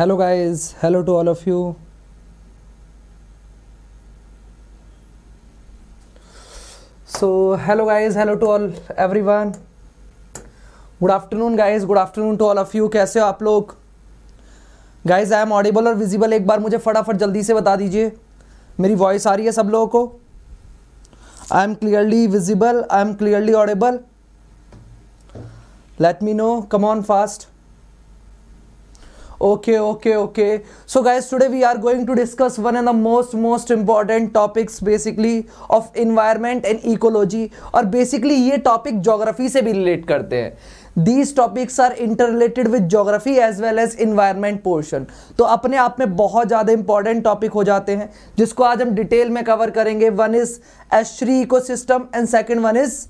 hello guys hello to all of you so hello guys hello to all everyone good afternoon guys good afternoon to all of you कैसे हो आप लोग guys I am audible और visible एक बार मुझे फटाफट जल्दी से बता दीजिए मेरी वॉइस आ रही है सब लोगों को I am clearly visible I am clearly audible let me know come on fast okay okay okay so guys today we are going to discuss one of the most most important topics basically of environment and ecology और basically ये topic geography से भी relate करते हैं these topics are interrelated with geography as well as environment portion तो अपने आप में बहुत ज़्यादा इंपॉर्टेंट टॉपिक हो जाते हैं जिसको आज हम डिटेल में कवर करेंगे one is estuary ecosystem and second one is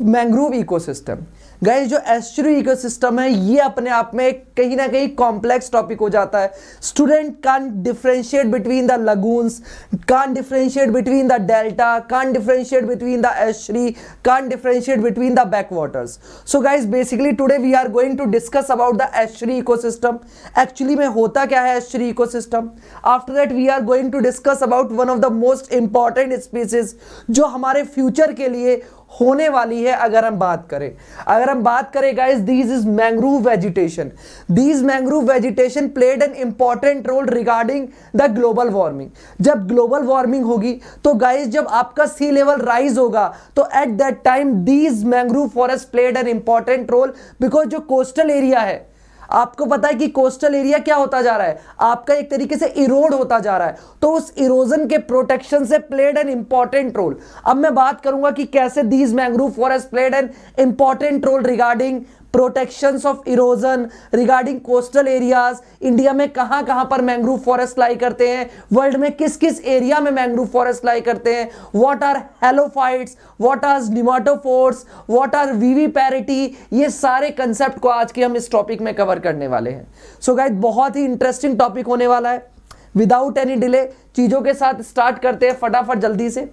mangrove ecosystem system guys जो एस्ट्री इकोसिस्टम है ये अपने आप में कहीं ना कहीं कॉम्प्लेक्स टॉपिक हो जाता है student can differentiate between the lagoons can differentiate between the delta can differentiate between the estuary can differentiate between the backwaters so guys basically today we are going to discuss about the estuary system actually में होता क्या है estuary system after that we are going to discuss about one of the most important species जो हमारे future के लिए होने वाली है अगर हम बात करें अगर हम बात करें guys these is mangrove vegetation these mangrove vegetation played an important role regarding the global warming जब ग्लोबल वार्मिंग होगी तो गाइस जब आपका सी लेवल राइज होगा तो at that time these mangrove forest played an important role because जो coastal area है आपको पता है कि कोस्टल एरिया क्या होता जा रहा है आपका एक तरीके से इरोड होता जा रहा है तो उस इरोजन के प्रोटेक्शन से प्लेड एन इंपॉर्टेंट रोल अब मैं बात करूंगा कि कैसे these mangrove forest played an important role regarding protection of erosion regarding coastal areas India में कहां कहां पर मैंग्रोव फॉरेस्ट लाई करते हैं वर्ल्ड में किस किस एरिया में मैंग्रोव फॉरेस्ट लाई करते हैं what are halophytes what are pneumatophores what are viviparity ये सारे कंसेप्ट को आज के हम इस टॉपिक में कवर करने वाले हैं सो so गाइज बहुत ही इंटरेस्टिंग टॉपिक होने वाला है विदाउट एनी डिले चीज़ों के साथ स्टार्ट करते हैं फटाफट जल्दी से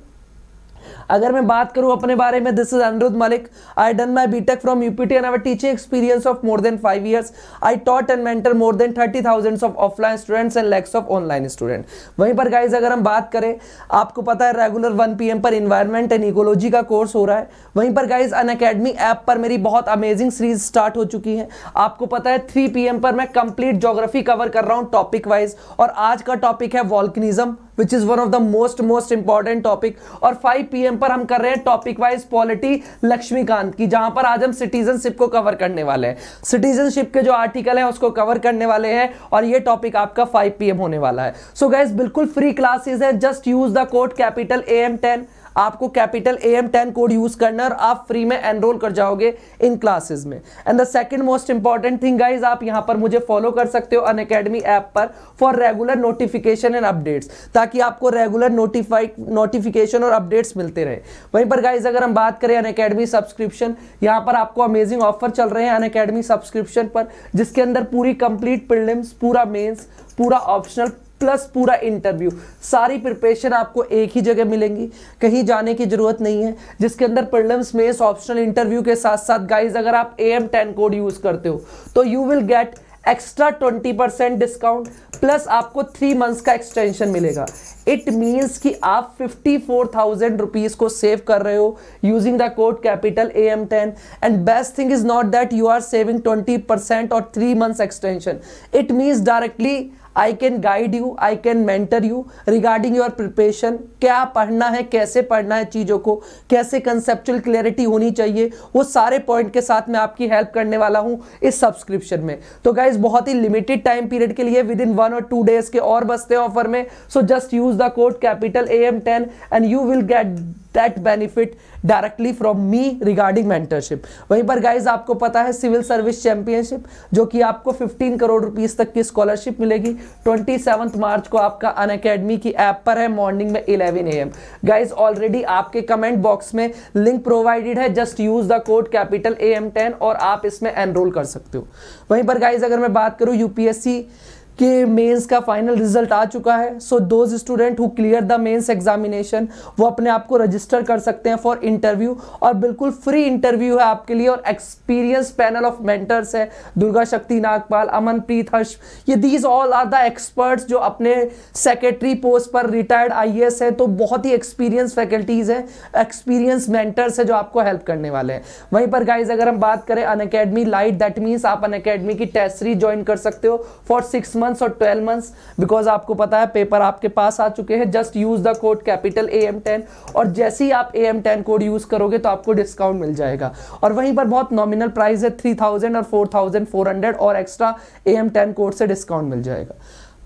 अगर मैं बात करूं अपने बारे में this is Anirudh Malik I done my BTech from UPT and our teaching experience of more than five years I taught and mentor more than thirty thousand of offline students and lakhs of online student वहीं पर guys अगर हम बात करें आपको पता है regular one P पर इन्वायरमेंट एंड इकोलॉजी का कोर्स हो रहा है वहीं पर गाइज अन अकेडमी ऐप पर मेरी बहुत अमेजिंग सीरीज स्टार्ट हो चुकी है आपको पता है थ्री पी पर मैं कंप्लीट जोग्राफी कवर कर रहा हूँ टॉपिक वाइज और आज का टॉपिक है volcanism which is one of the most most important topic और 5 पीएम पर हम कर रहे हैं टॉपिक वाइज पॉलिटी लक्ष्मीकांत की जहां पर आज हम सिटीजनशिप को कवर करने वाले हैं सिटीजनशिप के जो आर्टिकल है उसको कवर करने वाले हैं और ये टॉपिक आपका 5 पीएम होने वाला है सो so गाइज बिल्कुल फ्री क्लासेस है just use the code capital A M ten आपको capital A M ten code use करना और आप फ्री में एनरोल कर जाओगे इन क्लासेस में and the second most important thing guys आप यहाँ पर मुझे फॉलो कर सकते हो अन अकेडमी ऐप पर for regular notification and updates ताकि आपको रेगुलर नोटिफाई नोटिफिकेशन और अपडेट्स मिलते रहे वहीं पर गाइज अगर हम बात करें अन अकेडमी सब्सक्रिप्शन यहाँ पर आपको अमेजिंग ऑफर चल रहे हैं अन अकेडमी सब्सक्रिप्शन पर जिसके अंदर पूरी कंप्लीट पिल्डिम्स पूरा मेन्स पूरा ऑप्शनल प्लस पूरा इंटरव्यू सारी प्रिपरेशन आपको एक ही जगह मिलेंगी कहीं जाने की जरूरत नहीं है जिसके अंदर प्रॉब्लम्स में ऑप्शनल इंटरव्यू के साथ साथ गाइज अगर आप A M ten code use करते हो तो you will get extra twenty percent discount plus आपको थ्री मंथ्स का एक्सटेंशन मिलेगा इट मीन्स कि आप फिफ्टी फोर थाउजेंड रुपीज़ को सेव कर रहे हो using the code capital A M ten and best thing is not that you are saving twenty percent और three months extension it means directly I can guide you I can mentor you regarding your preparation क्या पढ़ना है कैसे पढ़ना है चीज़ों को कैसे कंसेप्चुअल क्लैरिटी होनी चाहिए वो सारे पॉइंट के साथ मैं आपकी हेल्प करने वाला हूँ इस सब्सक्रिप्शन में तो गाइज बहुत ही लिमिटेड टाइम पीरियड के लिए विद इन वन और टू डेज के और बसते हैं ऑफर में so just use the code capital A M ten and you will get that benefit directly from me regarding mentorship वहीं पर गाइज आपको पता है सिविल सर्विस चैंपियनशिप जो कि आपको 15 करोड़ रुपीज तक की स्कॉलरशिप मिलेगी ट्वेंटी मार्च को आपका अन अकेडमी की ऐप पर है मॉर्निंग में eleven A M guys already आपके कमेंट बॉक्स में लिंक प्रोवाइडेड है just use the code capital A M ten और आप इसमें एनरोल कर सकते हो वहीं पर गाइज अगर मैं बात करूँ यूपीएससी कि मेंस का फाइनल रिजल्ट आ चुका है सो दो student who clear the mains examination वो अपने आप को रजिस्टर कर सकते हैं फॉर इंटरव्यू और बिल्कुल फ्री इंटरव्यू है आपके लिए और एक्सपीरियंस पैनल ऑफ मेंटर्स है दुर्गा शक्ति नागपाल अमनप्रीत हर्ष ये these all are the experts जो अपने सेक्रेटरी पोस्ट पर रिटायर्ड आई है तो बहुत ही एक्सपीरियंस फैकल्टीज हैं एक्सपीरियंस मेंटर्स है जो आपको हेल्प करने वाले हैं वहीं पर गाइज अगर हम बात करें Unacademy lite that means आप अन अकेडमी की टेस्ट सीरीज ज्वाइन कर सकते हो फॉर सिक्स मंथ्स और ट्वेल्व मंथ्स बिकॉज आपको पता है पेपर आपके पास आ चुके हैं just use the code capital A M ten और जैसे ही आप A M ten code use करोगे तो आपको डिस्काउंट मिल जाएगा और वहीं पर बहुत नॉमिनल प्राइस है थ्री थाउजेंड और फोर थाउजेंड फोर हंड्रेड और extra A M ten code से डिस्काउंट मिल जाएगा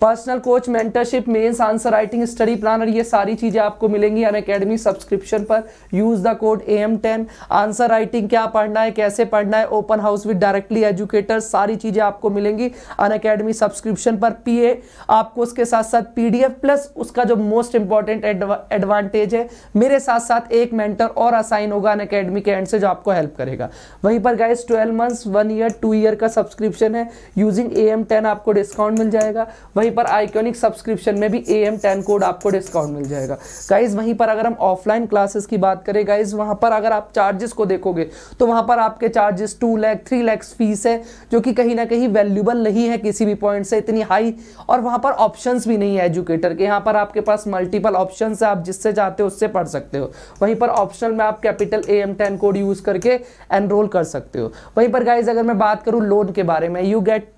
personal coach mentorship mains answer writing study plan और ये सारी चीज़ें आपको मिलेंगी अन अकेडमी सब्सक्रिप्शन पर use the code A M ten answer writing क्या पढ़ना है कैसे पढ़ना है open house with directly educator सारी चीज़ें आपको मिलेंगी अन अकेडमी सब्सक्रिप्शन पर पी ए आपको उसके साथ साथ पी डी एफ प्लस उसका जो मोस्ट इंपॉर्टेंट एडवांटेज है मेरे साथ साथ एक मेंटर और असाइन होगा अन अकेडमी के एंड से जो आपको हेल्प करेगा वहीं पर guys twelve months one year two year का सब्सक्रिप्शन है यूजिंग ए एम टेन आपको डिस्काउंट मिल जाएगा वहीं वहीं पर आइकॉनिक सब्सक्रिप्शन में भी ए एम टेन कोड आपको डिस्काउंट मिल जाएगा गाइज वहीं पर अगर हम ऑफलाइन क्लासेस की बात करें गाइज वहां पर अगर आप चार्जेस को देखोगे तो वहां पर आपके charges two lakh three lakhs fees है जो कि कहीं ना कहीं वैल्यूबल नहीं है किसी भी पॉइंट से इतनी हाई और वहां पर ऑप्शन भी नहीं है एजुकेटर के यहाँ पर आपके पास मल्टीपल ऑप्शन है आप जिससे चाहते हो उससे पढ़ सकते हो वहीं पर ऑप्शनल में आप capital A M ten code use करके एनरोल कर सकते हो वहीं पर गाइज अगर मैं बात करूँ लोन के बारे में you get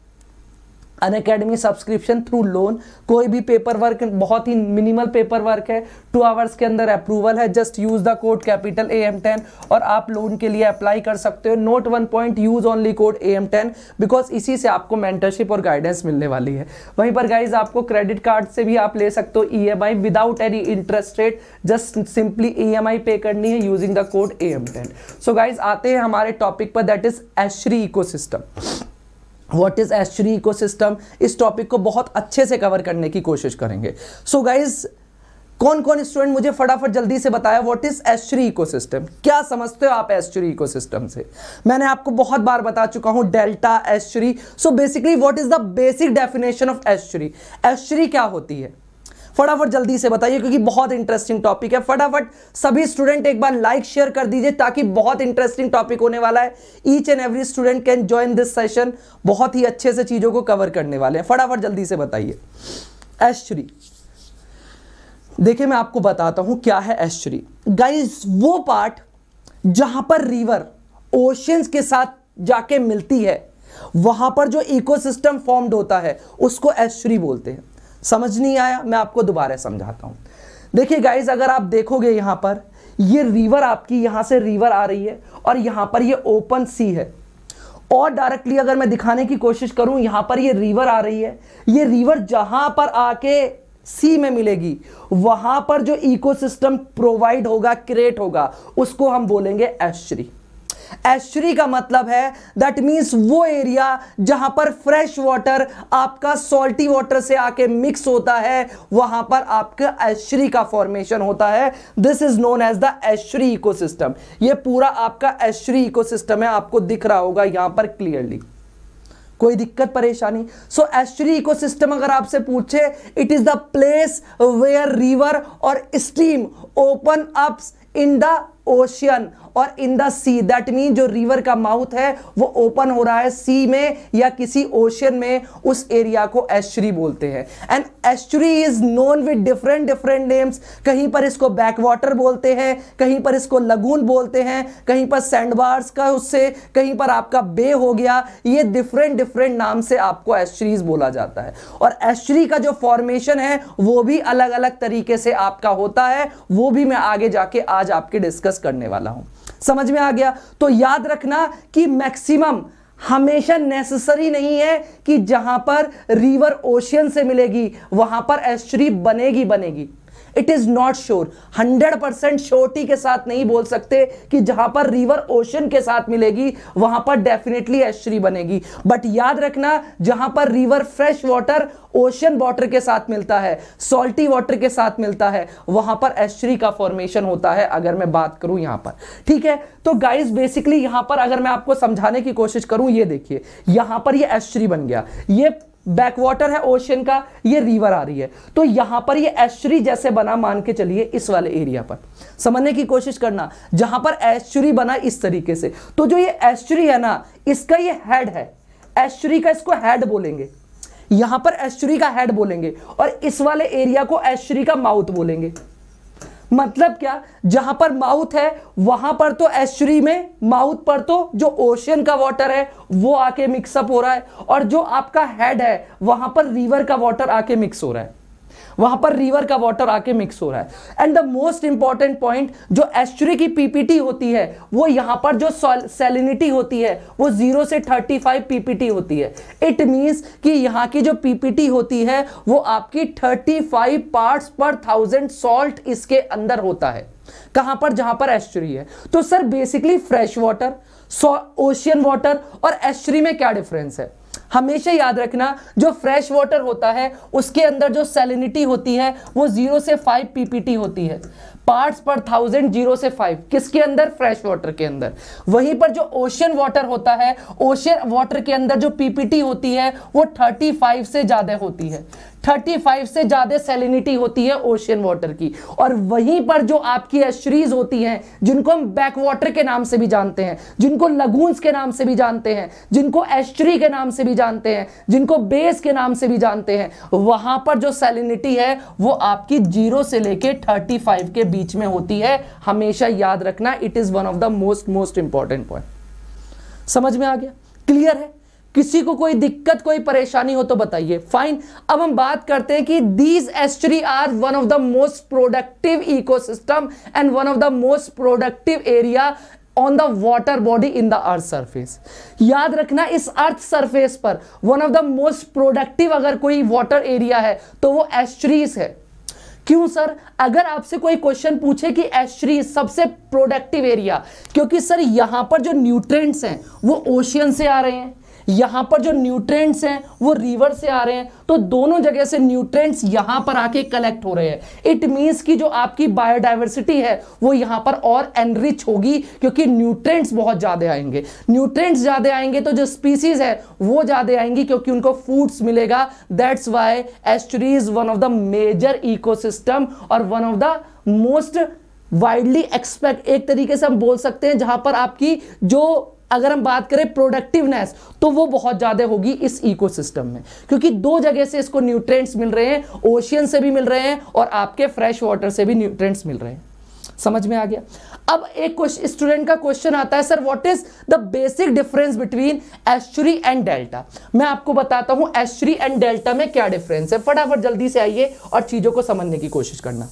Unacademy subscription through loan कोई भी पेपर वर्क बहुत ही मिनिमल पेपर वर्क है टू आवर्स के अंदर अप्रूवल है just use the code capital A M ten और आप लोन के लिए अप्लाई कर सकते हो note one point use only code A M ten because इसी से आपको मेंटरशिप और गाइडेंस मिलने वाली है वहीं पर गाइज आपको क्रेडिट कार्ड से भी आप ले सकते हो E M I without any interest rate just simply E M I pay करनी है using the code A M ten so guys आते हैं हमारे टॉपिक पर that is estuary ecosystem what is estuary eco इस topic को बहुत अच्छे से कवर करने की कोशिश करेंगे सो so गाइज़ कौन कौन स्टूडेंट मुझे फटाफट जल्दी से बताया व्हाट इज एस्चुरी इको क्या समझते हो आप एस्चुरी इको से मैंने आपको बहुत बार बता चुका हूं delta estuary so basically what is the basic definition of estuary estuary क्या होती है फटाफट जल्दी से बताइए क्योंकि बहुत इंटरेस्टिंग टॉपिक है फटाफट सभी स्टूडेंट एक बार लाइक शेयर कर दीजिए ताकि बहुत इंटरेस्टिंग टॉपिक होने वाला है each and every student can join this session बहुत ही अच्छे से चीज़ों को कवर करने वाले हैं फटाफट जल्दी से बताइए ऐश्वरी देखिए मैं आपको बताता हूं क्या है ऐश्वरी गाइज वो पार्ट जहां पर रिवर ओशंस के साथ जाके मिलती है वहां पर जो इकोसिस्टम फॉर्म्ड होता है उसको एश्चुरी बोलते हैं समझ नहीं आया मैं आपको दोबारा समझाता हूं देखिए गाइज अगर आप देखोगे यहां पर ये रिवर आपकी यहां से रिवर आ रही है और यहां पर ये ओपन सी है और डायरेक्टली अगर मैं दिखाने की कोशिश करूं यहां पर ये रिवर आ रही है ये रिवर जहां पर आके सी में मिलेगी वहां पर जो इकोसिस्टम प्रोवाइड होगा क्रिएट होगा उसको हम बोलेंगे एश्री एश्री का मतलब है दैट मीन्स वो एरिया जहां पर फ्रेश वाटर आपका सॉल्टी वाटर से आके मिक्स होता है वहां पर आपका एश्री का फॉर्मेशन होता है this is known as the estuary ecosystem ये पूरा आपका एश्री इकोसिस्टम है आपको दिख रहा होगा यहां पर क्लियरली कोई दिक्कत परेशानी सो एश्री इकोसिस्टम अगर आपसे पूछे it is the place where river और stream open ups in the ocean और in the sea that mean जो रिवर का माउथ है वो ओपन हो रहा है सी में या किसी ओशन में उस एरिया को एस्चुरी बोलते हैं and estuary is known with different different names कहीं पर इसको बैक वाटर बोलते हैं कहीं पर इसको लगून बोलते हैं कहीं पर सैंडबार्स का उससे कहीं पर आपका बे हो गया ये डिफरेंट डिफरेंट नाम से आपको एस्चुरीज बोला जाता है और एस्चुरी का जो फॉर्मेशन है वो भी अलग अलग तरीके से आपका होता है वो भी मैं आगे जाके आज आपके डिस्कस करने वाला हूं समझ में आ गया तो याद रखना कि मैक्सिमम हमेशा नेसेसरी नहीं है कि जहां पर रिवर ओशियन से मिलेगी वहां पर एस्ट्री बनेगी बनेगी it is not sure hundred percent surety के साथ नहीं बोल सकते कि जहां पर रिवर ओशन के साथ मिलेगी वहां पर डेफिनेटली एश्री बनेगी बट याद रखना जहां पर river fresh water ocean water के साथ मिलता है सॉल्टी वाटर के साथ मिलता है वहां पर एश्री का फॉर्मेशन होता है अगर मैं बात करूं यहां पर ठीक है तो गाइज बेसिकली यहां पर अगर मैं आपको समझाने की कोशिश करूं ये देखिए यहां पर ये एश्री बन गया ये बैकवाटर है ओशियन का ये रिवर आ रही है तो यहां पर ये एश्चुरी जैसे बना मान के चलिए इस वाले एरिया पर समझने की कोशिश करना जहां पर एश्चुरी बना इस तरीके से तो जो ये एश्चुरी है ना इसका ये हेड है एश्चुरी का इसको हेड बोलेंगे यहां पर एश्चुरी का हेड बोलेंगे और इस वाले एरिया को एश्चुरी का माउथ बोलेंगे मतलब क्या जहां पर माउथ है वहां पर तो एस्ट्री में माउथ पर तो जो ओशन का वाटर है वो आके मिक्सअप हो रहा है और जो आपका हेड है वहां पर रिवर का वाटर आके मिक्स हो रहा है वहां पर रिवर का वाटर आके मिक्स हो रहा है and the most important point जो एस्चुरी की पीपीटी होती है वो यहां पर जो सेलिनिटी होती है वो जीरो से थर्टी फाइव पीपीटी होती है इट मीन्स कि यहाँ की जो पीपीटी होती है वो आपकी thirty five part per thousand salt इसके अंदर होता है कहां पर जहां पर एस्चुरी है तो sir basically fresh water ocean water और एस्चुरी में क्या डिफरेंस है हमेशा याद रखना जो फ्रेश वाटर होता है उसके अंदर जो सेलिनिटी होती है वो जीरो से फाइव पीपीटी होती है पार्ट्स पर थाउजेंड जीरो से फाइव किसके अंदर फ्रेश वाटर के अंदर वहीं पर जो ओशियन वाटर होता है ओशियन वाटर के अंदर जो पीपीटी होती है वो थर्टी फाइव से ज़्यादा होती है 35 से ज्यादा सेलिनिटी होती है ओशियन वाटर की और वहीं पर जो आपकी एशरीज होती हैं जिनको हम बैक वाटर के नाम से भी जानते हैं जिनको लगूंस के नाम से भी जानते हैं जिनको एस्ट्री के नाम से भी जानते हैं जिनको बेस के नाम से भी जानते हैं वहां पर जो सेलिनिटी है वो आपकी जीरो से लेके थर्टी के बीच में होती है हमेशा याद रखना it is one of the most most important point समझ में आ गया क्लियर है किसी को कोई दिक्कत कोई परेशानी हो तो बताइए फाइन अब हम बात करते हैं कि these estuary are one of the most productive ecosystem and one of the most productive area on the water body in the earth surface याद रखना इस अर्थ सर्फेस पर one of the most productive अगर कोई water area है तो वो estuaries है क्यों सर अगर आपसे कोई क्वेश्चन पूछे कि एस्ट्री सबसे प्रोडक्टिव एरिया क्योंकि सर यहां पर जो न्यूट्रेंट्स हैं वो ओशियन से आ रहे हैं यहाँ पर जो न्यूट्रेंट्स हैं वो रिवर से आ रहे हैं तो दोनों जगह से न्यूट्रेंट्स यहाँ पर आके कलेक्ट हो रहे हैं इट मीन्स कि जो आपकी बायोडाइवर्सिटी है वो यहाँ पर और एनरिच होगी क्योंकि न्यूट्रेंट्स बहुत ज़्यादा आएंगे न्यूट्रेंट्स ज़्यादा आएंगे तो जो स्पीसीज है वो ज़्यादा आएंगी क्योंकि उनको फूड्स मिलेगा that's why estuaries is one of the major ecosystem और one of the most widely expect एक तरीके से हम बोल सकते हैं जहां पर आपकी जो अगर हम बात करें प्रोडक्टिवनेस तो वो बहुत ज्यादा होगी इस इकोसिस्टम में क्योंकि दो जगह से इसको न्यूट्रेंट्स मिल रहे हैं ओशियन से भी मिल रहे हैं और आपके फ्रेश वाटर से भी न्यूट्रेंट्स मिल रहे हैं समझ में आ गया अब एक स्टूडेंट का क्वेश्चन आता है sir what is the basic difference between estuary and delta मैं आपको बताता हूं एस्चुरी एंड डेल्टा में क्या डिफरेंस है फटाफट जल्दी से आइए और चीजों को समझने की कोशिश करना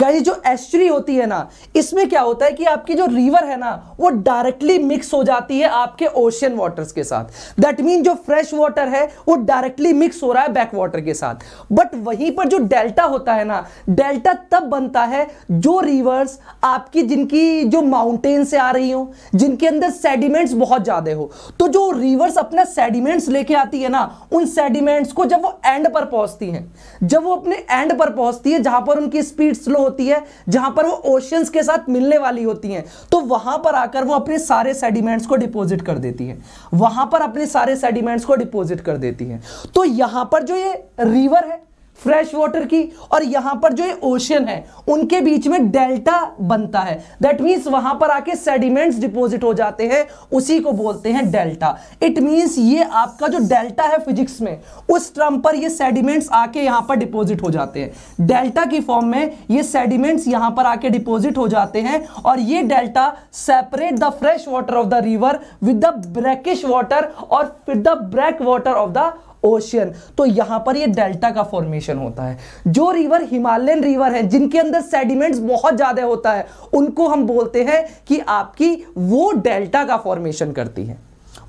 गाय जो एस्ट्री होती है ना इसमें क्या होता है कि आपकी जो रिवर है ना वो डायरेक्टली मिक्स हो जाती है आपके ओशियन वाटर्स के साथ दैट मीन जो फ्रेश वाटर है वो डायरेक्टली मिक्स हो रहा है बैक वाटर के साथ बट वहीं पर जो डेल्टा होता है ना डेल्टा तब बनता है जो रिवर्स आपकी जिनकी जो माउंटेन से आ रही हो जिनके अंदर सेडिमेंट्स बहुत ज्यादा हो तो जो रिवर्स अपना सेडिमेंट्स लेके आती है ना उन सेडिमेंट्स को जब वो एंड पर पहुंचती हैं जब वो अपने एंड पर पहुंचती है जहां पर उनकी स्पीड स्लो होती है जहां पर वो ओशंस के साथ मिलने वाली होती हैं तो वहां पर आकर वो अपने सारे सेडिमेंट्स को डिपोजिट कर देती है वहां पर अपने सारे सेडिमेंट्स को डिपोजिट कर देती है तो यहां पर जो ये रिवर है फ्रेश वाटर की और यहाँ पर जो ये ओशन है उनके बीच में डेल्टा बनता है दैट मीन्स वहां पर आके सेडिमेंट्स डिपॉजिट हो जाते हैं उसी को बोलते हैं डेल्टा इट मीन्स ये आपका जो डेल्टा है फिजिक्स में उस ट्रम पर ये सेडिमेंट्स आके यहाँ पर डिपॉजिट हो जाते हैं डेल्टा की फॉर्म में ये सेडिमेंट्स यहाँ पर आके डिपॉजिट हो जाते हैं और ये delta separate the fresh water of the river with the brackish water और with the brack water of the ocean तो यहां पर ये डेल्टा का फॉर्मेशन होता है जो रिवर हिमालयन रिवर है जिनके अंदर सेडिमेंट्स बहुत ज़्यादा होता है उनको हम बोलते हैं कि आपकी वो डेल्टा का फॉर्मेशन करती है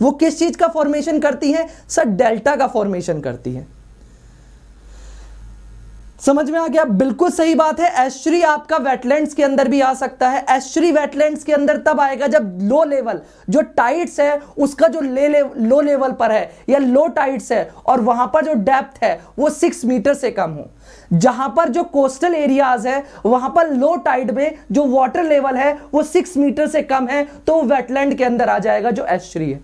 वो किस चीज़ का फॉर्मेशन करती है सर डेल्टा का फॉर्मेशन करती है समझ में आ गया बिल्कुल सही बात है एश्री आपका वेटलैंड्स के अंदर भी आ सकता है एश्री वेटलैंड्स के अंदर तब आएगा जब लो लेवल जो टाइट्स है उसका जो ले, ले लो लेवल पर है या लो टाइट्स है और वहां पर जो डेप्थ है वो सिक्स मीटर से कम हो जहां पर जो कोस्टल एरियाज है वहां पर लो टाइड में जो वाटर लेवल है वो सिक्स मीटर से कम है तो वेटलैंड के अंदर आ जाएगा जो एश्री है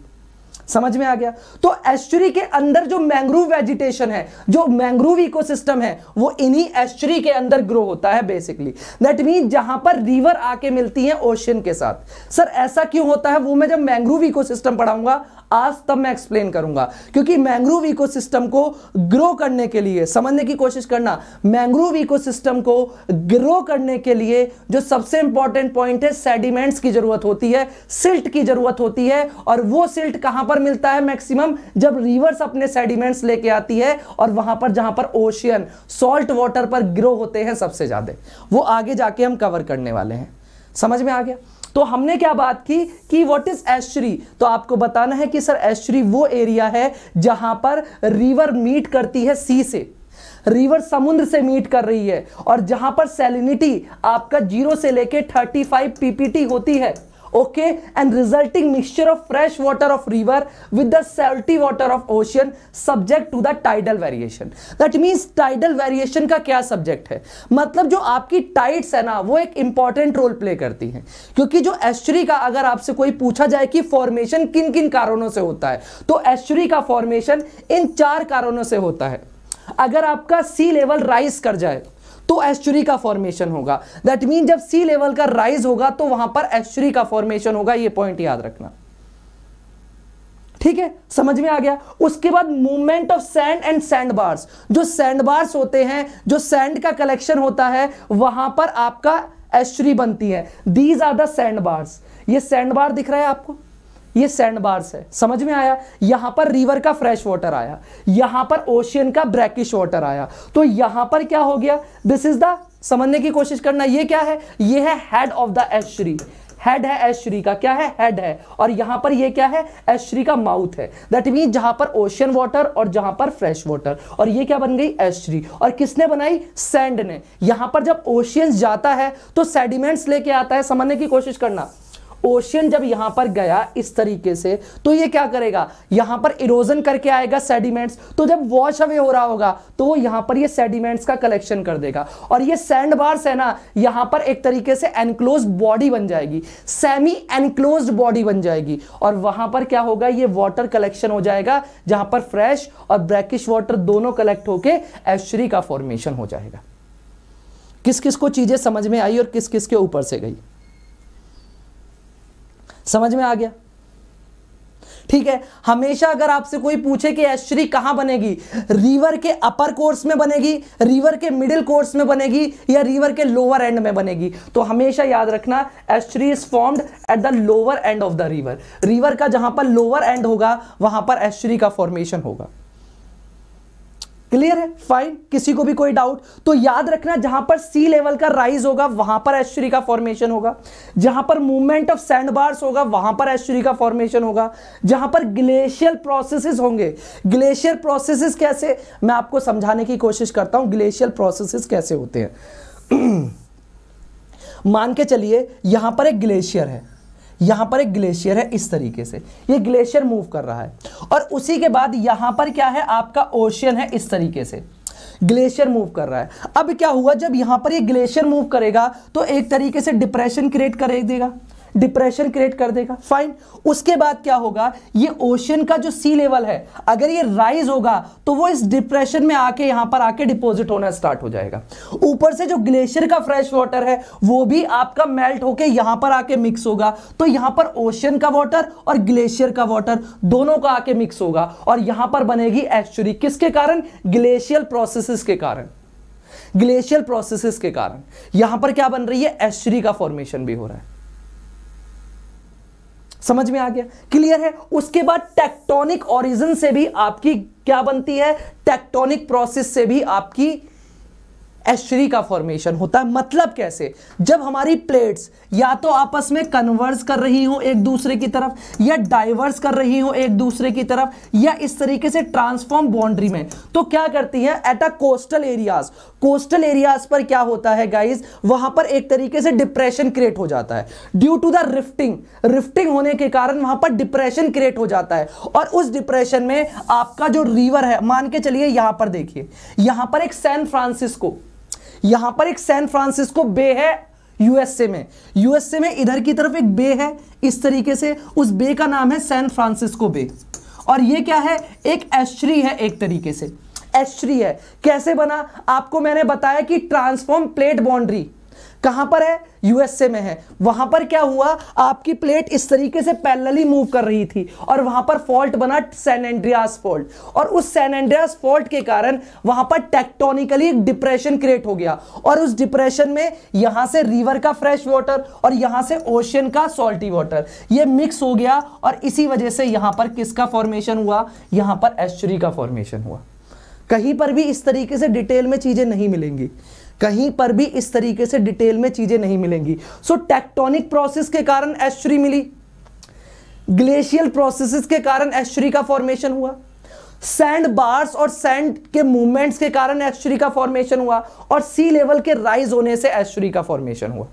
समझ में आ गया तो एस्चुरी के अंदर जो मैंग्रोव वेजिटेशन है जो मैंग्रोव इकोसिस्टम है वो इन्हीं एस्चुरी के अंदर ग्रो होता है बेसिकली दैट मीन जहां पर रिवर आके मिलती है ओशन के साथ सर ऐसा क्यों होता है वो मैं जब मैंग्रोव इकोसिस्टम पढ़ाऊंगा आज तब मैं एक्सप्लेन करूंगा क्योंकि मैंग्रोव इकोसिस्टम को ग्रो करने के लिए समझने की कोशिश करना मैंग्रोव इकोसिस्टम को ग्रो करने के लिए जो सबसे इंपॉर्टेंट पॉइंट है सेडिमेंट्स की जरूरत होती है सिल्ट की जरूरत होती है और वो सिल्ट कहां पर पर मिलता है मैक्सिमम जब रिवर्स अपने सेडिमेंट्स लेके आती है और वहां पर जहां पर ओशियन सॉल्ट वाटर पर ग्रो होते हैं सबसे ज्यादा वो आगे जाके हम कवर करने वाले हैं समझ में आ गया तो हमने क्या बात की कि व्हाट इज एश्री तो आपको बताना है कि सर एश्री वो एरिया है जहां पर रिवर मीट करती है सी से रिवर समुद्र से मीट कर रही है और जहां पर सेलिनिटी आपका जीरो से लेके 35 पीपीटी होती है okay and resulting mixture of fresh water of river with the salty water of ocean subject to the tidal variation that means tidal variation ka kya subject hai matlab jo aapki tides hai na wo ek important role play karti हैं kyunki jo estuary का अगर आपसे koi pucha jaye ki formation kin kin karanon se hota hai to estuary ka formation in char karanon se hota hai अगर आपका सी level rise कर जाए तो estuary का फॉर्मेशन होगा दैट मीन जब सी लेवल का राइज होगा तो वहां पर एस्चुरी का फॉर्मेशन होगा ये पॉइंट याद रखना ठीक है समझ में आ गया उसके बाद movement of sand and sand bars जो सैंड बार्स होते हैं जो सैंड का कलेक्शन होता है वहां पर आपका एस्चुरी बनती है these are the sand bars ये सैंड बार दिख रहा है आपको ये सैंड बार्स है समझ में आया यहां पर रिवर का फ्रेश वाटर आया यहां पर ओशियन का ब्रैकिश वाटर आया तो यहां पर क्या हो गया दिस इज द समझने की कोशिश करना ये क्या है ये है head of the estuary head है एश्री का क्या है हेड है और यहां पर ये क्या है एश्री का माउथ है दैट मीन जहां पर ओशियन वाटर और जहां पर फ्रेश वाटर और ये क्या बन गई एश्री और किसने बनाई सैंड ने यहां पर जब ओशियंस जाता है तो सेडिमेंट्स लेके आता है समझने की कोशिश करना ओशियन जब यहां पर गया इस तरीके से तो ये क्या करेगा यहां पर इरोजन करके आएगा सेडिमेंट्स तो जब वॉश अवे हो रहा होगा तो वो यहां पर ये सेडिमेंट्स का कलेक्शन कर देगा और ये सैंड बार्स है ना यहां पर एक तरीके से एनक्लोज बॉडी बन जाएगी सेमी एनक्लोज बॉडी बन जाएगी और वहां पर क्या होगा ये वाटर कलेक्शन हो जाएगा जहां पर फ्रेश और ब्रैकिश वॉटर दोनों कलेक्ट होकर एश्री का फॉर्मेशन हो जाएगा किस किस को चीजें समझ में आई और किस किस के ऊपर से गई समझ में आ गया ठीक है हमेशा अगर आपसे कोई पूछे कि एश्री कहां बनेगी रिवर के अपर कोर्स में बनेगी रिवर के मिडिल कोर्स में बनेगी या रिवर के लोअर एंड में बनेगी तो हमेशा याद रखना estuary is formed at the lower end of the river river का जहां पर लोअर एंड होगा वहां पर एश्री का फॉर्मेशन होगा क्लियर है फाइन किसी को भी कोई डाउट तो याद रखना जहां पर सी लेवल का राइज होगा वहां पर एश्वरी का फॉर्मेशन होगा जहां पर मूवमेंट ऑफ सैंड बार्स होगा वहां पर एश्वरी का फॉर्मेशन होगा जहां पर ग्लेशियर प्रोसेसेस होंगे ग्लेशियर प्रोसेसेस कैसे मैं आपको समझाने की कोशिश करता हूं ग्लेशियर प्रोसेसेस कैसे होते हैं मान के चलिए यहां पर एक ग्लेशियर है यहां पर एक ग्लेशियर है इस तरीके से ये ग्लेशियर मूव कर रहा है और उसी के बाद यहां पर क्या है आपका ओशियन है इस तरीके से ग्लेशियर मूव कर रहा है अब क्या हुआ जब यहां पर ये ग्लेशियर मूव करेगा तो एक तरीके से डिप्रेशन क्रिएट कर देगा डिप्रेशन क्रिएट कर देगा फाइन उसके बाद क्या होगा ये ओशियन का जो सी लेवल है अगर ये राइज होगा तो वो इस डिप्रेशन में आके यहां पर आके डिपॉजिट होना स्टार्ट हो जाएगा ऊपर से जो ग्लेशियर का फ्रेश वाटर है वो भी आपका मेल्ट होके यहां पर आके मिक्स होगा तो यहां पर ओशियन का वाटर और ग्लेशियर का वाटर दोनों का आके मिक्स होगा और यहां पर बनेगी एश्चुरी किसके कारण ग्लेशियल प्रोसेस के कारण ग्लेशियल प्रोसेसेस के कारण यहां पर क्या बन रही है एस्चुरी का फॉर्मेशन भी हो रहा है समझ में आ गया क्लियर है उसके बाद टेक्टोनिक ओरिजिन से भी आपकी क्या बनती है टेक्टोनिक प्रोसेस से भी आपकी एश्री का फॉर्मेशन होता है मतलब कैसे जब हमारी प्लेट्स या तो आपस में कन्वर्स कर रही हो एक दूसरे की तरफ या डाइवर्स कर रही हो एक दूसरे की तरफ या इस तरीके से ट्रांसफॉर्म बाउंड्री में तो क्या करती है at a coastal areas coastal areas पर क्या होता है गाइज वहां पर एक तरीके से डिप्रेशन क्रिएट हो जाता है due to the rifting rifting होने के कारण वहां पर डिप्रेशन क्रिएट हो जाता है और उस डिप्रेशन में आपका जो रिवर है मान के चलिए यहां पर देखिए यहां पर एक सैन फ्रांसिस्को यहां पर एक सैन फ्रांसिस्को बे है यूएसए में यूएसए में इधर की तरफ एक बे है इस तरीके से उस बे का नाम है सैन फ्रांसिस्को बे और ये क्या है एक एस्ट्री है एक तरीके से एस्ट्री है कैसे बना आपको मैंने बताया कि ट्रांसफॉर्म प्लेट बाउंड्री कहां पर है यूएसए में है वहां पर क्या हुआ आपकी प्लेट इस तरीके से पैरेलली मूव कर रही थी और वहां पर फॉल्ट बना सैन एंड्रियास फॉल्ट और उस सैन एंड्रियास फॉल्ट के कारण वहां पर टेक्टोनिकली एक डिप्रेशन क्रिएट हो गया और उस डिप्रेशन में यहां से रिवर का फ्रेश वाटर और यहां से ओशियन का सॉल्टी वाटर ये मिक्स हो गया और इसी वजह से यहां पर किसका फॉर्मेशन हुआ यहां पर एस्चुरी का फॉर्मेशन हुआ कहीं पर भी इस तरीके से डिटेल में चीजें नहीं मिलेंगी कहीं पर भी इस तरीके से डिटेल में चीजें नहीं मिलेंगी सो टेक्टोनिक प्रोसेस के कारण एश्री मिली ग्लेशियल प्रोसेस के कारण एश्री का फॉर्मेशन हुआ सैंड बार्स और सैंड के मूवमेंट्स के कारण एश्री का फॉर्मेशन हुआ और सी लेवल के राइज होने से एश्री का फॉर्मेशन हुआ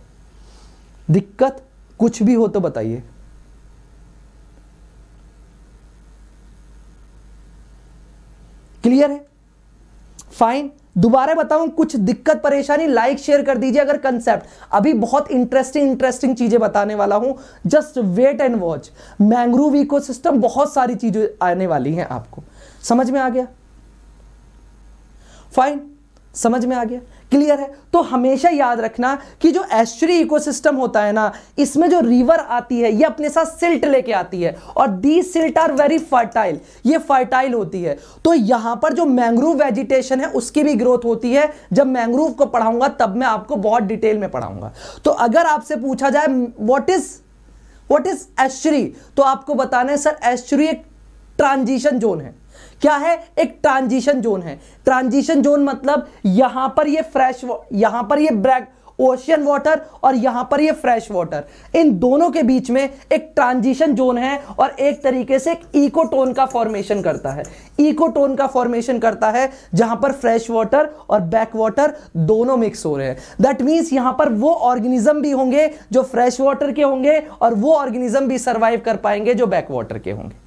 दिक्कत कुछ भी हो तो बताइए क्लियर है फाइन दोबारा बताऊं कुछ दिक्कत परेशानी लाइक शेयर कर दीजिए अगर कंसेप्ट अभी बहुत इंटरेस्टिंग इंटरेस्टिंग चीजें बताने वाला हूं just wait and watch mangrove ecosystem बहुत सारी चीजें आने वाली हैं आपको समझ में आ गया फाइन समझ में आ गया क्लियर है तो हमेशा याद रखना कि जो एस्ट्री इकोसिस्टम होता है ना इसमें जो रिवर आती है ये अपने साथ सिल्ट लेके आती है और the silt are very fertile ये फर्टाइल होती है तो यहां पर जो मैंग्रोव वेजिटेशन है उसकी भी ग्रोथ होती है जब मैंग्रोव को पढ़ाऊंगा तब मैं आपको बहुत डिटेल में पढ़ाऊंगा तो अगर आपसे पूछा जाए what is what is estuary तो आपको बताना है सर एस्ट्री एक ट्रांजिशन जोन है क्या है एक ट्रांजिशन जोन है ट्रांजिशन जोन मतलब यहां पर ये फ्रेश यहां पर ये ब्रैक ओशियन वाटर और यहां पर ये फ्रेश वाटर इन दोनों के बीच में एक ट्रांजिशन जोन है और एक तरीके से एक इकोटोन का फॉर्मेशन करता है इकोटोन का फॉर्मेशन करता है जहां पर फ्रेश वाटर और बैक वाटर दोनों मिक्स हो रहे हैं दैट मीन्स यहां पर वो ऑर्गेनिज्म भी होंगे जो फ्रेश वाटर के होंगे और वो ऑर्गेनिज्म भी सर्वाइव कर पाएंगे जो बैक वाटर के होंगे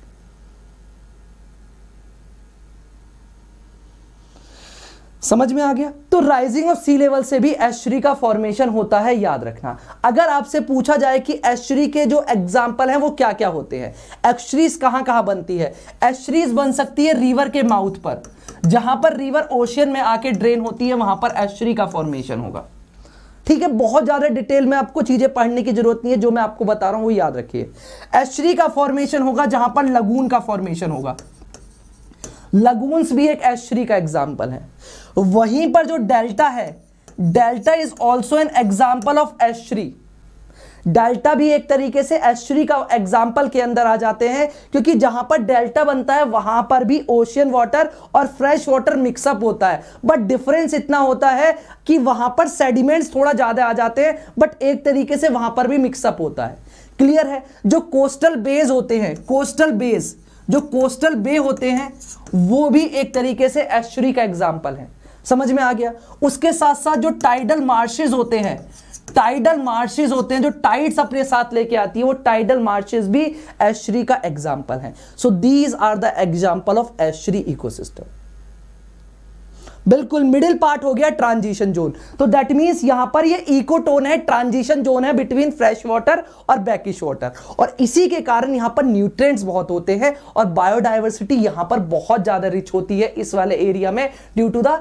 समझ में आ गया तो राइजिंग ऑफ सी लेवल से भी एश्री का फॉर्मेशन होता है याद रखना अगर आपसे पूछा जाए कि एश्री के जो एग्जाम्पल हैं वो क्या क्या होते हैं एक्श्रीज कहाँ कहाँ बनती है एश्रीज बन सकती है रिवर के माउथ पर जहां पर रिवर ओशियन में आके ड्रेन होती है वहां पर एश्री का फॉर्मेशन होगा ठीक है बहुत ज़्यादा डिटेल में आपको चीज़ें पढ़ने की जरूरत नहीं है जो मैं आपको बता रहा हूं वो याद रखिए एश्री का फॉर्मेशन होगा जहां पर लगून का फॉर्मेशन होगा लगून्स भी एक एश्री का एग्जाम्पल है वहीं पर जो डेल्टा है delta is also an example of as delta भी एक तरीके से एस का एग्जाम्पल के अंदर आ जाते हैं क्योंकि जहां पर डेल्टा बनता है वहां पर भी ओशियन वाटर और फ्रेश वाटर मिक्सअप होता है बट डिफरेंस इतना होता है कि वहां पर सेडिमेंट्स थोड़ा ज्यादा आ जाते हैं बट एक तरीके से वहां पर भी मिक्सअप होता है क्लियर है जो कोस्टल बेज होते हैं कोस्टल बेज जो कोस्टल बे होते हैं वो भी एक तरीके से एश्री का एग्जाम्पल है समझ में आ गया उसके साथ साथ जो टाइडल मार्शेज होते हैं टाइडल मार्शेज होते हैं जो टाइड्स अपने साथ लेके आती है वो टाइडल मार्शेज भी एश्री का एग्जाम्पल है so these are the example of estuary ecosystem बिल्कुल मिडिल पार्ट हो गया ट्रांजिशन जोन तो दैट मीन्स यहां पर ये इकोटोन है ट्रांजिशन जोन है बिटवीन फ्रेश वाटर और बैकिश वाटर और इसी के कारण यहां पर न्यूट्रिएंट्स बहुत होते हैं और बायोडायवर्सिटी यहां पर बहुत ज्यादा रिच होती है इस वाले एरिया में ड्यू टू द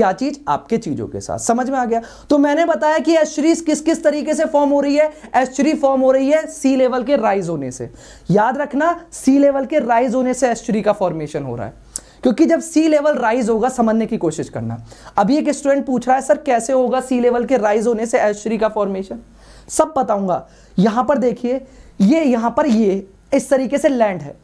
क्या चीज आपके चीजों के साथ समझ में आ गया तो मैंने बताया कि एस्ट्रीज किस किस तरीके से फॉर्म हो रही है एस्ट्री फॉर्म हो रही है सी लेवल के राइज होने से याद रखना सी लेवल के राइज होने से एस्ट्री का फॉर्मेशन हो रहा है क्योंकि जब सी लेवल राइज होगा समझने की कोशिश करना अभी एक स्टूडेंट पूछ रहा है सर कैसे होगा सी लेवल के राइज होने से एस्ट्री का फॉर्मेशन सब बताऊंगा यहां पर देखिए ये यहां पर ये इस तरीके से लैंड है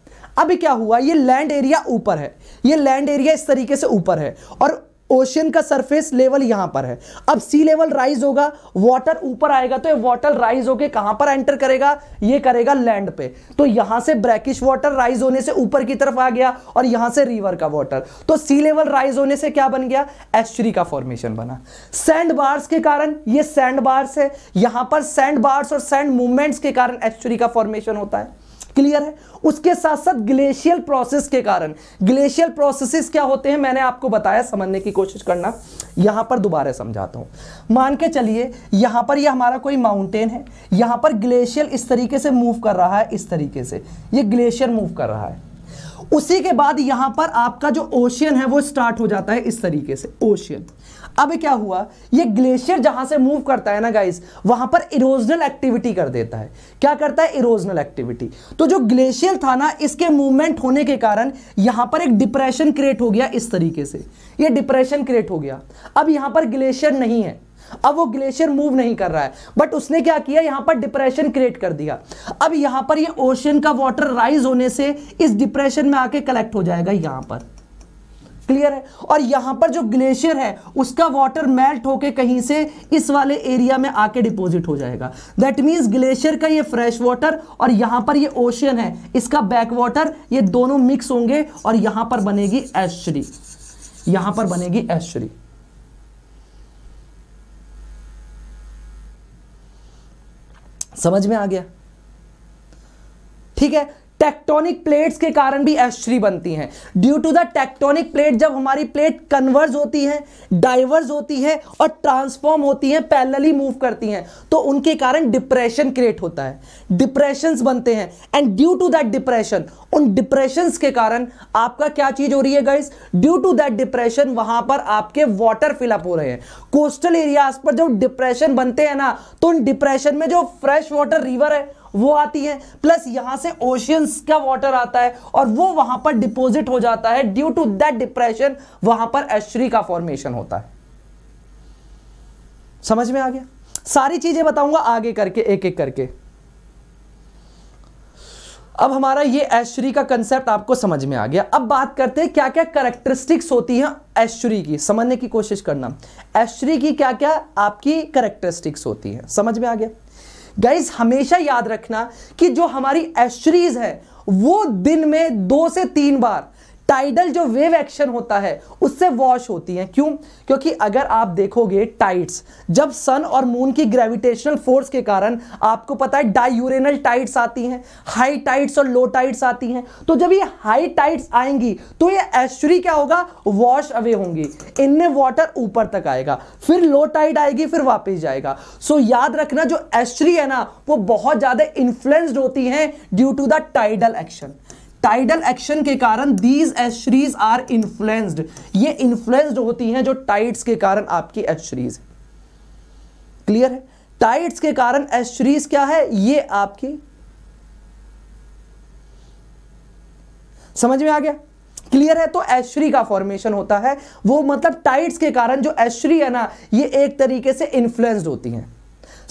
अभी क्या हुआ ये लैंड एरिया ऊपर है ये लैंड एरिया इस तरीके से ऊपर है और ओशियन का सरफेस लेवल यहां पर है अब सी लेवल राइज होगा वाटर ऊपर आएगा तो ये वाटर राइज होके कहां पर एंटर करेगा ये करेगा लैंड पे तो यहां से ब्रैकिश वाटर राइज होने से ऊपर की तरफ आ गया और यहां से रिवर का वाटर तो सी लेवल राइज होने से क्या बन गया एस्ट्री का फॉर्मेशन बना सैंड बार्स के कारण ये सैंड बार्स है यहां पर सैंड बार्स और सैंड मूवमेंट्स के कारण एस्चुरी का फॉर्मेशन होता है क्लियर है उसके साथ साथ ग्लेशियल प्रोसेस के कारण ग्लेशियल प्रोसेसेस क्या होते हैं मैंने आपको बताया समझने की कोशिश करना यहां पर दोबारा समझाता हूं मान के चलिए यहां पर यह हमारा कोई माउंटेन है यहां पर ग्लेशियर इस तरीके से मूव कर रहा है इस तरीके से ये ग्लेशियर मूव कर रहा है उसी के बाद यहां पर आपका जो ओशियन है वो स्टार्ट हो जाता है इस तरीके से ओशियन अब क्या हुआ ये ग्लेशियर जहां से मूव करता है ना गाइस वहां पर इरोजनल एक्टिविटी कर देता है क्या करता है इरोजनल एक्टिविटी तो जो ग्लेशियर था ना इसके मूवमेंट होने के कारण यहां पर एक डिप्रेशन क्रिएट हो गया इस तरीके से ये डिप्रेशन क्रिएट हो गया अब यहां पर ग्लेशियर नहीं है अब वो ग्लेशियर मूव नहीं कर रहा है बट उसने क्या किया यहां पर डिप्रेशन क्रिएट कर दिया अब यहां पर ये ओशन का वाटर राइज होने से इस डिप्रेशन में आके कलेक्ट हो जाएगा यहां पर क्लियर है और यहां पर जो ग्लेशियर है उसका वाटर मेल्ट होके कहीं से इस वाले एरिया में आके डिपॉजिट हो जाएगा दैट मीन्स ग्लेशियर का ये फ्रेश वाटर और यहां पर ये ओशियन है इसका बैक वाटर ये दोनों मिक्स होंगे और यहां पर बनेगी एश्री यहां पर बनेगी एश्री समझ में आ गया ठीक है टेक्टोनिक प्लेट्स के कारण भी S3 बनती हैं due to the tectonic plate जब हमारी प्लेट कन्वर्ज होती है डाइवर्स होती है और ट्रांसफॉर्म होती है पैरेलली मूव करती हैं तो उनके कारण डिप्रेशन क्रिएट होता है डिप्रेशंस बनते हैं and due to that depression उन डिप्रेशंस के कारण आपका क्या चीज हो रही है guys due to that depression वहां पर आपके वाटर फिलअप हो रहे हैं कोस्टल एरियाज पर जब डिप्रेशन बनते हैं ना तो उन डिप्रेशन में जो फ्रेश वाटर रिवर है वो आती है प्लस यहां से ओशियंस का वाटर आता है और वो वहां पर डिपॉजिट हो जाता है ड्यू टू दैट डिप्रेशन वहां पर एश्री का फॉर्मेशन होता है समझ में आ गया सारी चीजें बताऊंगा आगे करके एक एक करके अब हमारा ये ऐश्वरी का कंसेप्ट आपको समझ में आ गया अब बात करते हैं क्या क्या करेक्टरिस्टिक्स होती हैं ऐश्वरी की समझने की कोशिश करना ऐश्वरी की क्या क्या आपकी करेक्टरिस्टिक्स होती हैं समझ में आ गया गाइज हमेशा याद रखना कि जो हमारी एस्ट्रीज है वो दिन में दो से तीन बार टाइडल जो वेव एक्शन होता है उससे वॉश होती है क्यों क्योंकि अगर आप देखोगे टाइड्स जब सन और मून की ग्रेविटेशनल फोर्स के कारण आपको पता है डायूरेनल टाइड्स आती हैं हाई टाइड्स और लो टाइड्स आती हैं तो जब ये हाई टाइड्स आएंगी तो ये एस्चुरी क्या होगा वॉश अवे होंगी इनमें वाटर ऊपर तक आएगा फिर लो टाइड आएगी फिर वापिस जाएगा सो याद रखना जो एश्री है ना वो बहुत ज़्यादा इन्फ्लुएंस्ड होती है due to the tidal action tidal action के कारण दीज एशरीज आर इंफ्लुएंस्ड ये इंफ्लुएंस्ड होती हैं जो टाइड्स के कारण आपकी एशरीज क्लियर है टाइड्स के कारण एशरीज क्या है ये आपकी समझ में आ गया क्लियर है तो एश्री का फॉर्मेशन होता है वो मतलब टाइड्स के कारण जो एश्री है ना ये एक तरीके से इंफ्लुएंस्ड होती हैं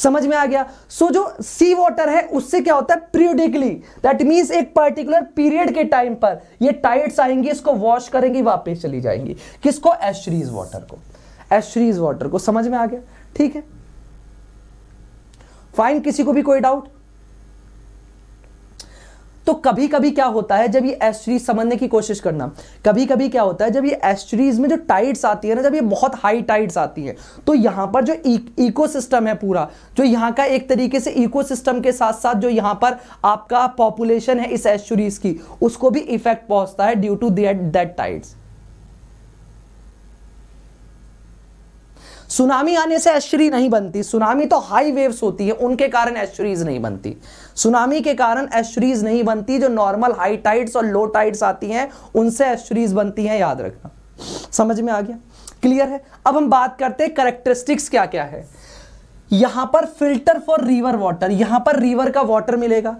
समझ में आ गया सो so, जो सी वाटर है उससे क्या होता है पीरियोडिकली दैट मीन्स एक पर्टिकुलर पीरियड के टाइम पर ये टाइड्स आएंगी इसको वॉश करेंगी वापस चली जाएंगी किसको एशरीज वाटर को एशरीज वाटर को समझ में आ गया ठीक है फाइन किसी को भी कोई डाउट तो कभी कभी क्या होता है जब ये एस्ट्रीज समझने की कोशिश करना कभी कभी क्या होता है जब ये एस्ट्रीज में जो टाइड्स आती है ना जब ये बहुत हाई टाइड्स आती है तो यहाँ पर जो इको है पूरा जो यहाँ का एक तरीके से इको के साथ साथ जो यहाँ पर आपका पॉपुलेशन है इस एस्ट्रीज की उसको भी इफेक्ट पहुंचता है due to that tides tsunami आने से एश्चरी नहीं बनती सुनामी तो हाई वेव्स होती है उनके कारण एश्चरीज नहीं बनती सुनामी के कारण एस्ट्रीज नहीं बनती जो नॉर्मल हाई टाइड्स और लो टाइड्स आती हैं उनसे एस्ट्रीज बनती हैं याद रखना समझ में आ गया क्लियर है अब हम बात करते हैं करेक्टरिस्टिक्स क्या क्या है यहां पर फिल्टर फॉर रिवर वाटर यहां पर रिवर का वाटर मिलेगा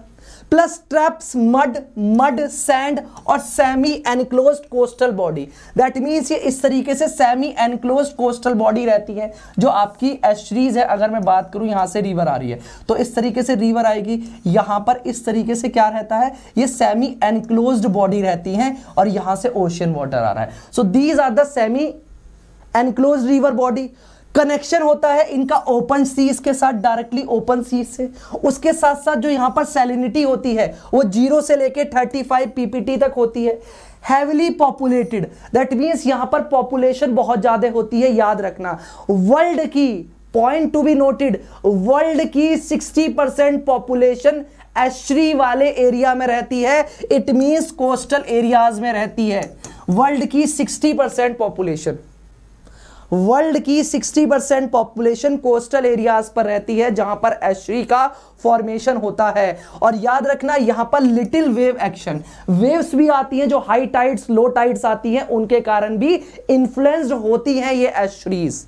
plus traps mud mud sand और semi enclose coastal body that means ये इस तरीके से सेमी एनक्लोज कोस्टल बॉडी रहती है जो आपकी एस्ट्रीज है अगर मैं बात करूं यहां से रिवर आ रही है तो इस तरीके से रिवर आएगी यहां पर इस तरीके से क्या रहता है ये सेमी एनक्लोज बॉडी रहती है और यहां से ओशियन वाटर आ रहा है so these are the semi enclose river body connection होता है इनका ओपन सीज के साथ डायरेक्टली ओपन सीज से उसके साथ साथ जो यहाँ पर सैलिनिटी होती है वो जीरो से लेके 35 पीपीटी तक होती है हैवली पॉपुलेटेड दैट मीन्स यहाँ पर पॉपुलेशन बहुत ज़्यादा होती है याद रखना वर्ल्ड की point to be noted world की 60 परसेंट पॉपुलेशन एश्री वाले एरिया में रहती है इट मीन्स कोस्टल एरियाज में रहती है वर्ल्ड की 60 परसेंट पॉपुलेशन वर्ल्ड की 60 परसेंट पॉपुलेशन कोस्टल एरियाज पर रहती है जहां पर एशरी का फॉर्मेशन होता है और याद रखना यहां पर लिटिल वेव एक्शन वेव्स भी आती हैं जो हाई टाइड्स लो टाइड्स आती हैं उनके कारण भी इन्फ्लुएंस्ड होती हैं ये एशरीज़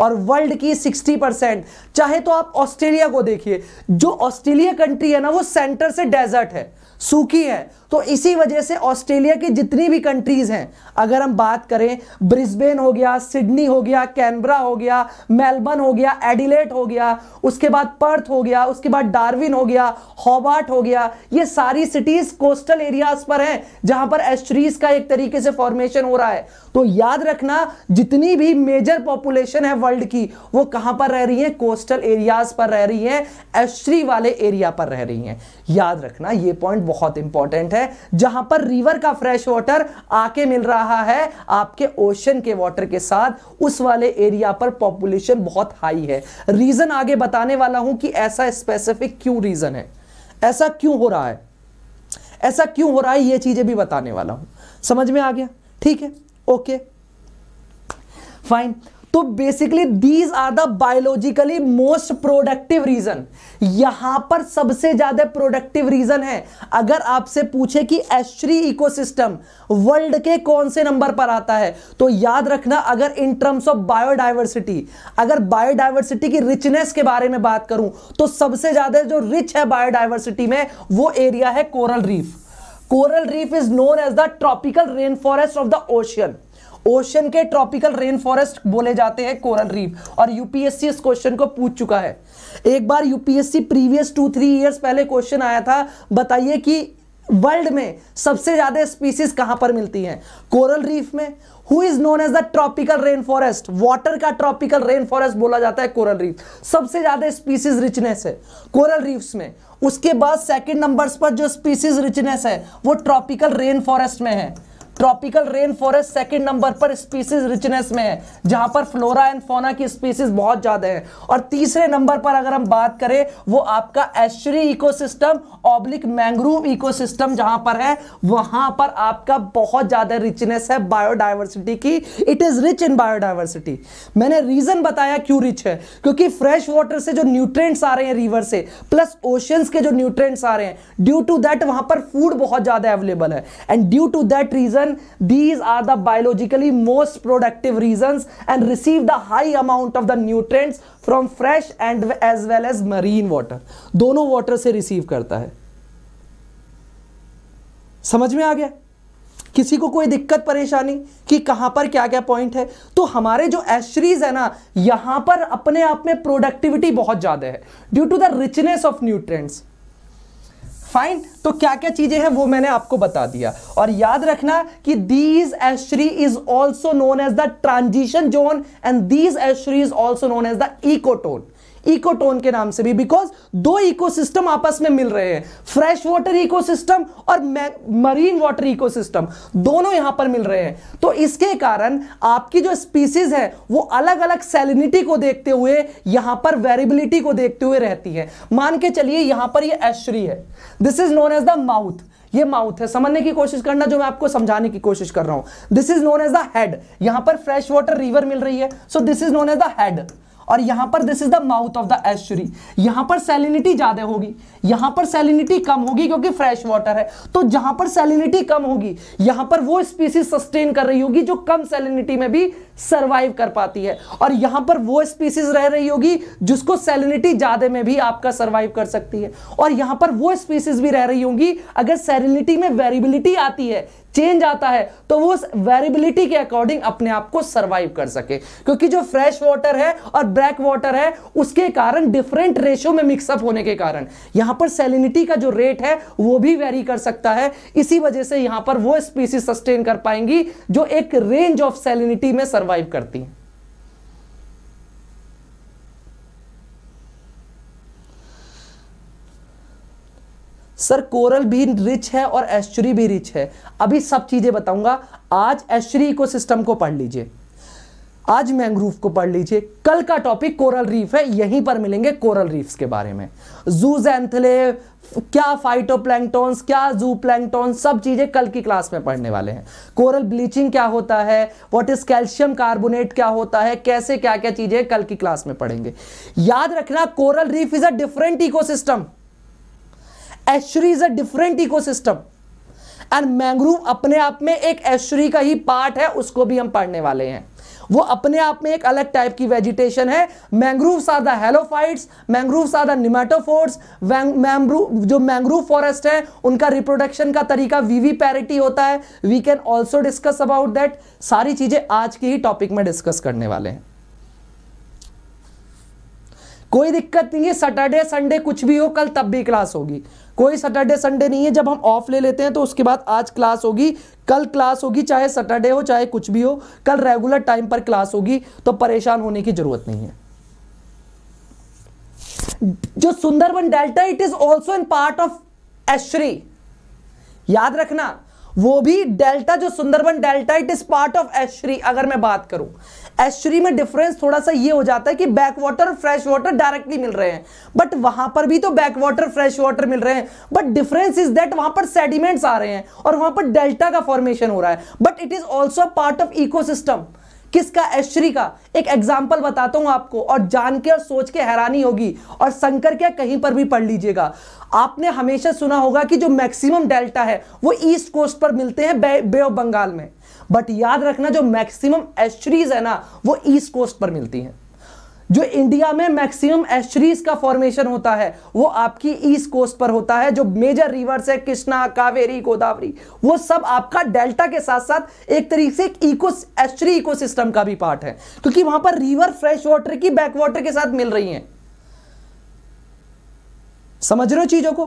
और वर्ल्ड की 60 परसेंट चाहे तो आप ऑस्ट्रेलिया को देखिए जो ऑस्ट्रेलिया कंट्री है ना वो सेंटर से डेजर्ट है सूखी है तो इसी वजह से ऑस्ट्रेलिया की जितनी भी कंट्रीज हैं अगर हम बात करें ब्रिस्बेन हो गया सिडनी हो गया कैनबरा हो गया मेलबर्न हो गया एडिलेट हो गया उसके बाद पर्थ हो गया उसके बाद डार्विन हो गया हॉबार्ट हो गया ये सारी सिटीज कोस्टल एरियाज पर हैं जहां पर एस्ट्रीज का एक तरीके से फॉर्मेशन हो रहा है तो याद रखना जितनी भी मेजर पॉपुलेशन है वर्ल्ड की वो कहां पर रह रही है कोस्टल एरियाज पर रह रही है एस्ट्री वाले एरिया पर रह रही है याद रखना ये पॉइंट बहुत इंपॉर्टेंट है जहां पर रिवर का फ्रेश वाटर आके मिल रहा है आपके ओशन के वाटर के साथ उस वाले एरिया पर पॉपुलेशन बहुत हाई है रीजन आगे बताने वाला हूं कि ऐसा स्पेसिफिक क्यों रीजन है ऐसा क्यों हो रहा है ऐसा क्यों हो रहा है यह चीजें भी बताने वाला हूं समझ में आ गया ठीक है ओके फाइन तो basically these are the biologically most productive region यहां पर सबसे ज्यादा प्रोडक्टिव रीजन है अगर आपसे पूछे कि एस्ट्री इकोसिस्टम वर्ल्ड के कौन से नंबर पर आता है तो याद रखना अगर इन टर्म्स ऑफ बायोडाइवर्सिटी अगर बायोडाइवर्सिटी की रिचनेस के बारे में बात करूं तो सबसे ज्यादा जो रिच है बायोडाइवर्सिटी में वो एरिया है coral reef coral reef is known as the tropical rain forest of the ocean ocean के ट्रॉपिकल रेन फॉरेस्ट बोले जाते हैं कोरल रीफ और यूपीएससी इस क्वेश्चन को पूछ चुका है एक बार UPSC previous two three years पहले क्वेश्चन आया था बताइए कि वर्ल्ड में सबसे ज्यादा स्पीसीज कहां पर मिलती हैं कोरल रीफ में who is known as the tropical rain forest water का ट्रॉपिकल रेन फॉरेस्ट बोला जाता है कोरल रीफ सबसे ज्यादा स्पीसीज रिचनेस है कोरल रीफ्स में उसके बाद सेकंड नंबर्स पर जो स्पीसीज रिचनेस है वो ट्रॉपिकल रेन फॉरेस्ट में है tropical rain forest second number पर स्पीसीज रिचनेस में है जहां पर फ्लोरा एंड फोना की स्पीसीज बहुत ज्यादा है और तीसरे नंबर पर अगर हम बात करें वो आपका estuary ecosystem oblique mangrove ecosystem जहां पर है वहां पर आपका बहुत ज्यादा रिचनेस है बायोडाइवर्सिटी की it is rich in biodiversity मैंने रीजन बताया क्यों रिच है क्योंकि फ्रेश वाटर से जो न्यूट्रेंट्स आ रहे हैं रिवर से प्लस ओशंस के जो न्यूट्रेंट्स आ रहे हैं ड्यू टू दैट वहां पर फूड बहुत ज्यादा अवेलेबल है and due to that reason reason these are the biologically most productive region and receive the high amount of the nutrient from fresh and as well as marine water दोनों water से receive करता है समझ में आ गया किसी को कोई दिक्कत परेशानी कि कहां पर क्या क्या पॉइंट है तो हमारे जो एशरीज है ना यहां पर अपने आप में प्रोडक्टिविटी बहुत ज्यादा है due to the richness of nutrients fine तो क्या क्या चीजें हैं वो मैंने आपको बता दिया और याद रखना कि these estuary is also known as the transition zone and these estuary is also known as the ecotone ecotone के नाम से भी बिकॉज दो इकोसिस्टम आपस में मिल रहे हैं फ्रेश वाटर इकोसिस्टम और मरीन वाटर इकोसिस्टम दोनों यहां पर मिल रहे हैं तो इसके कारण आपकी जो स्पीसीज है वो अलग अलग सेलिनिटी को देखते हुए यहां पर वेरिबिलिटी को देखते हुए रहती है मान के चलिए यहां पर ये एश्री है this is known as the mouth ये माउथ है समझने की कोशिश करना जो मैं आपको समझाने की कोशिश कर रहा हूं this is known as the head यहां पर फ्रेश वाटर रिवर मिल रही है so this is known as the head और यहां पर this is the mouth of the estuary यहां पर सैलिनिटी ज्यादा होगी यहां पर सैलिनिटी कम होगी क्योंकि फ्रेश वाटर है तो जहां पर सैलिनिटी कम होगी यहां पर वो स्पीसीज सस्टेन कर रही होगी जो कम सैलिनिटी में भी सर्वाइव कर पाती है और यहां पर वो स्पीसीज रह रही होगी जिसको सैलिनिटी ज्यादा में भी आपका सर्वाइव कर सकती है और यहां पर वो स्पीसीज भी रह रही होंगी अगर सैलिनिटी में वेरिबिलिटी आती है चेंज आता है तो वो वेरिबिलिटी के अकॉर्डिंग अपने आप को सर्वाइव कर सके क्योंकि जो फ्रेश वाटर है और ब्लैक वाटर है उसके कारण डिफरेंट रेशो में मिक्सअप होने के कारण यहां पर सेलिनिटी का जो रेट है वो भी वेरी कर सकता है इसी वजह से यहां पर वो स्पीसीज सस्टेन कर पाएंगी जो एक रेंज ऑफ सेलिनिटी में सर्वाइव सरवाइव करती हैं सर कोरल भी रिच है और एश्चुरी भी रिच है अभी सब चीज़ें बताऊंगा आज एश्चुरी इकोसिस्टम को पढ़ लीजिए आज मैंग्रोव को पढ़ लीजिए कल का टॉपिक कोरल रीफ है यहीं पर मिलेंगे कोरल रीफ्स के बारे में जूज एंथले क्या फाइटोप्लैंक्टॉन्स क्या जू प्लैंगटोन सब चीजें कल की क्लास में पढ़ने वाले हैं कोरल ब्लीचिंग क्या होता है व्हाट इज कैल्शियम कार्बोनेट क्या होता है कैसे क्या क्या चीजें कल की क्लास में पढ़ेंगे याद रखना coral reef is a different ecosystem estuary is a different ecosystem and mangrove अपने आप में एक एश्री का ही पार्ट है उसको भी हम पढ़ने वाले हैं वो अपने आप में एक अलग टाइप की वेजिटेशन है mangrove are the halophytes mangroves are the pneumatophores जो मैंग्रूव फॉरेस्ट है उनका रिप्रोडक्शन का तरीका वीवी पैरिटी होता है we can also discuss about that सारी चीजें आज के ही टॉपिक में डिस्कस करने वाले हैं कोई दिक्कत नहीं है सैटरडे संडे कुछ भी हो कल तब भी क्लास होगी कोई सैटरडे संडे नहीं है जब हम ऑफ ले लेते हैं तो उसके बाद आज क्लास होगी कल क्लास होगी चाहे सैटरडे हो चाहे कुछ भी हो कल रेगुलर टाइम पर क्लास होगी तो परेशान होने की जरूरत नहीं है जो Sundarban delta it is also in part of estuary याद रखना वो भी डेल्टा जो Sundarban delta it is part of estuary अगर मैं बात करूं एस्चुरी में डिफरेंस थोड़ा सा ये हो जाता है कि back water fresh water directly मिल रहे हैं बट वहां पर भी तो बैक वाटर फ्रेश वाटर मिल रहे हैं बट डिफरेंस इज दैट वहां पर सेडिमेंट्स आ रहे हैं और वहां पर डेल्टा का फॉर्मेशन हो रहा है but it is also part of eco किसका एश्री का एक एग्जाम्पल बताता हूं आपको और जान के और सोच के हैरानी होगी और शंकर क्या कहीं पर भी पढ़ लीजिएगा आपने हमेशा सुना होगा कि जो मैक्सिमम डेल्टा है वो ईस्ट कोस्ट पर मिलते हैं बे ऑफ बंगाल में बट याद रखना जो मैक्सिमम एस्ट्रीज है ना वो ईस्ट कोस्ट पर मिलती हैं जो इंडिया में मैक्सिमम एस्ट्रीज का फॉर्मेशन होता है वो आपकी ईस्ट कोस्ट पर होता है जो मेजर रिवर्स है कृष्णा कावेरी गोदावरी वो सब आपका डेल्टा के साथ साथ एक तरीके से एक इको एस्ट्री इकोसिस्टम का भी पार्ट है क्योंकि वहां पर रिवर फ्रेश वाटर की बैक वाटर के साथ मिल रही है समझ रहे हो चीजों को